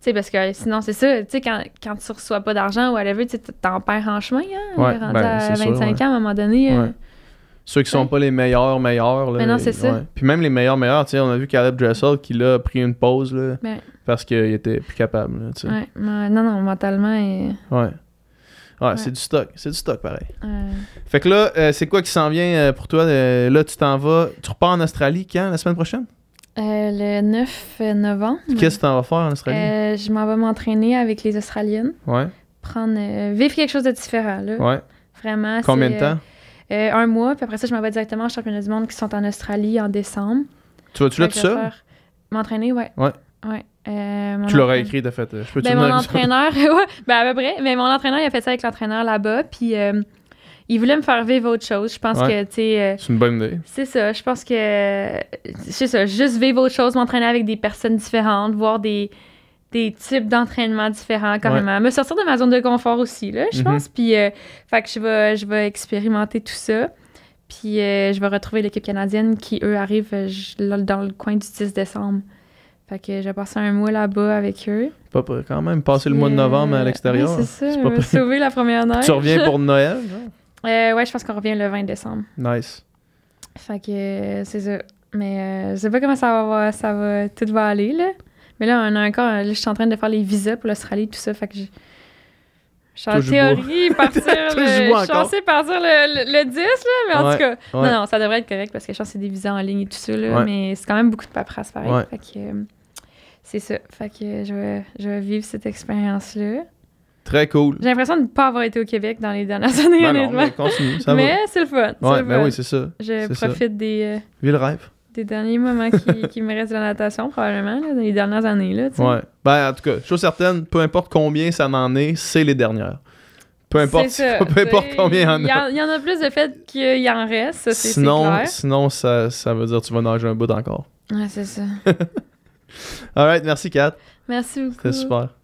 sais, parce que sinon, c'est ça, tu sais, quand, quand tu reçois pas d'argent ou à la vue, tu t'en perds en chemin, hein? Ouais, ben, à 25 ans, à un moment donné. Euh. Ceux qui sont pas les meilleurs, meilleurs. Là, Mais non, c'est ça. Puis même les meilleurs, meilleurs, tu sais, on a vu Caleb Dressel qui, là, a pris une pause, là, parce qu'il était plus capable, là, tu sais. Ouais, non, non, mentalement, et... Ouais. Ouais, c'est du stock. C'est du stock, pareil. Fait que là, euh, c'est quoi qui s'en vient euh, pour toi? là, tu t'en vas. Tu repars en Australie quand? La semaine prochaine? Euh, le 9 euh, novembre. Qu'est-ce que tu en vas faire en Australie? Euh, je m'en vais m'entraîner avec les Australiennes. Ouais. Prendre, vivre quelque chose de différent. Là. Vraiment. Combien de temps? un mois. Puis après ça, je m'en vais directement au championnat du monde qui sont en Australie en décembre. Tu vas-tu là tout ça M'entraîner, ouais. Ouais. tu l'aurais écrit, de fait. Je peux ben, mon entraîneur, ouais, ben, à Mais mon entraîneur, il a fait ça avec l'entraîneur là-bas. Puis il voulait me faire vivre autre chose. Je pense que, tu sais. Euh, c'est une bonne idée. C'est ça. Je pense que. C'est ça. Juste vivre autre chose, m'entraîner avec des personnes différentes, voir des, des types d'entraînement différents, carrément. même. Me sortir de ma zone de confort aussi, là, je mm-hmm. pense. Puis, euh, fait que je vais, je vais expérimenter tout ça. Puis, euh, je vais retrouver l'équipe canadienne qui, eux, arrive dans le coin du 10 décembre. Fait que j'ai passé un mois là-bas avec eux. Pas quand même, passer le mois de novembre à l'extérieur. c'est ça, pas sauver la première neige. Tu reviens pour Noël. Euh, ouais, je pense qu'on revient le 20 décembre. Nice. Fait que euh, c'est ça. Mais euh, je sais pas comment ça va, ça va, tout va aller, là. Mais là, on a encore, là, je suis en train de faire les visas pour l'Australie, tout ça. Fait que je, je suis en théorie Je le, chancé partir le, le, 10, là, mais en tout cas, non, non, ça devrait être correct parce que je pense que des visas en ligne et tout ça, là, mais c'est quand même beaucoup de paperasse, pareil. Fait que euh, c'est ça. Fait que je vais, je vais vivre cette expérience-là. Très cool. J'ai l'impression de ne pas avoir été au Québec dans les dernières années, honnêtement. mais c'est le ben fun. oui, c'est ça. Je profite des. Euh, Ville rêve. Des derniers moments qui, me restent de la natation, probablement, dans les dernières années. Là, ouais. Ben, en tout cas, chose certaine, peu importe combien ça m'en est, c'est les dernières. Peu importe, peu importe combien il y en a. Il y en a plus de fait qu'il y en reste, Sinon, clair. sinon ça, ça veut dire que tu vas nager un bout encore. Ouais, c'est ça. All right, merci Kat. Merci beaucoup. C'est super.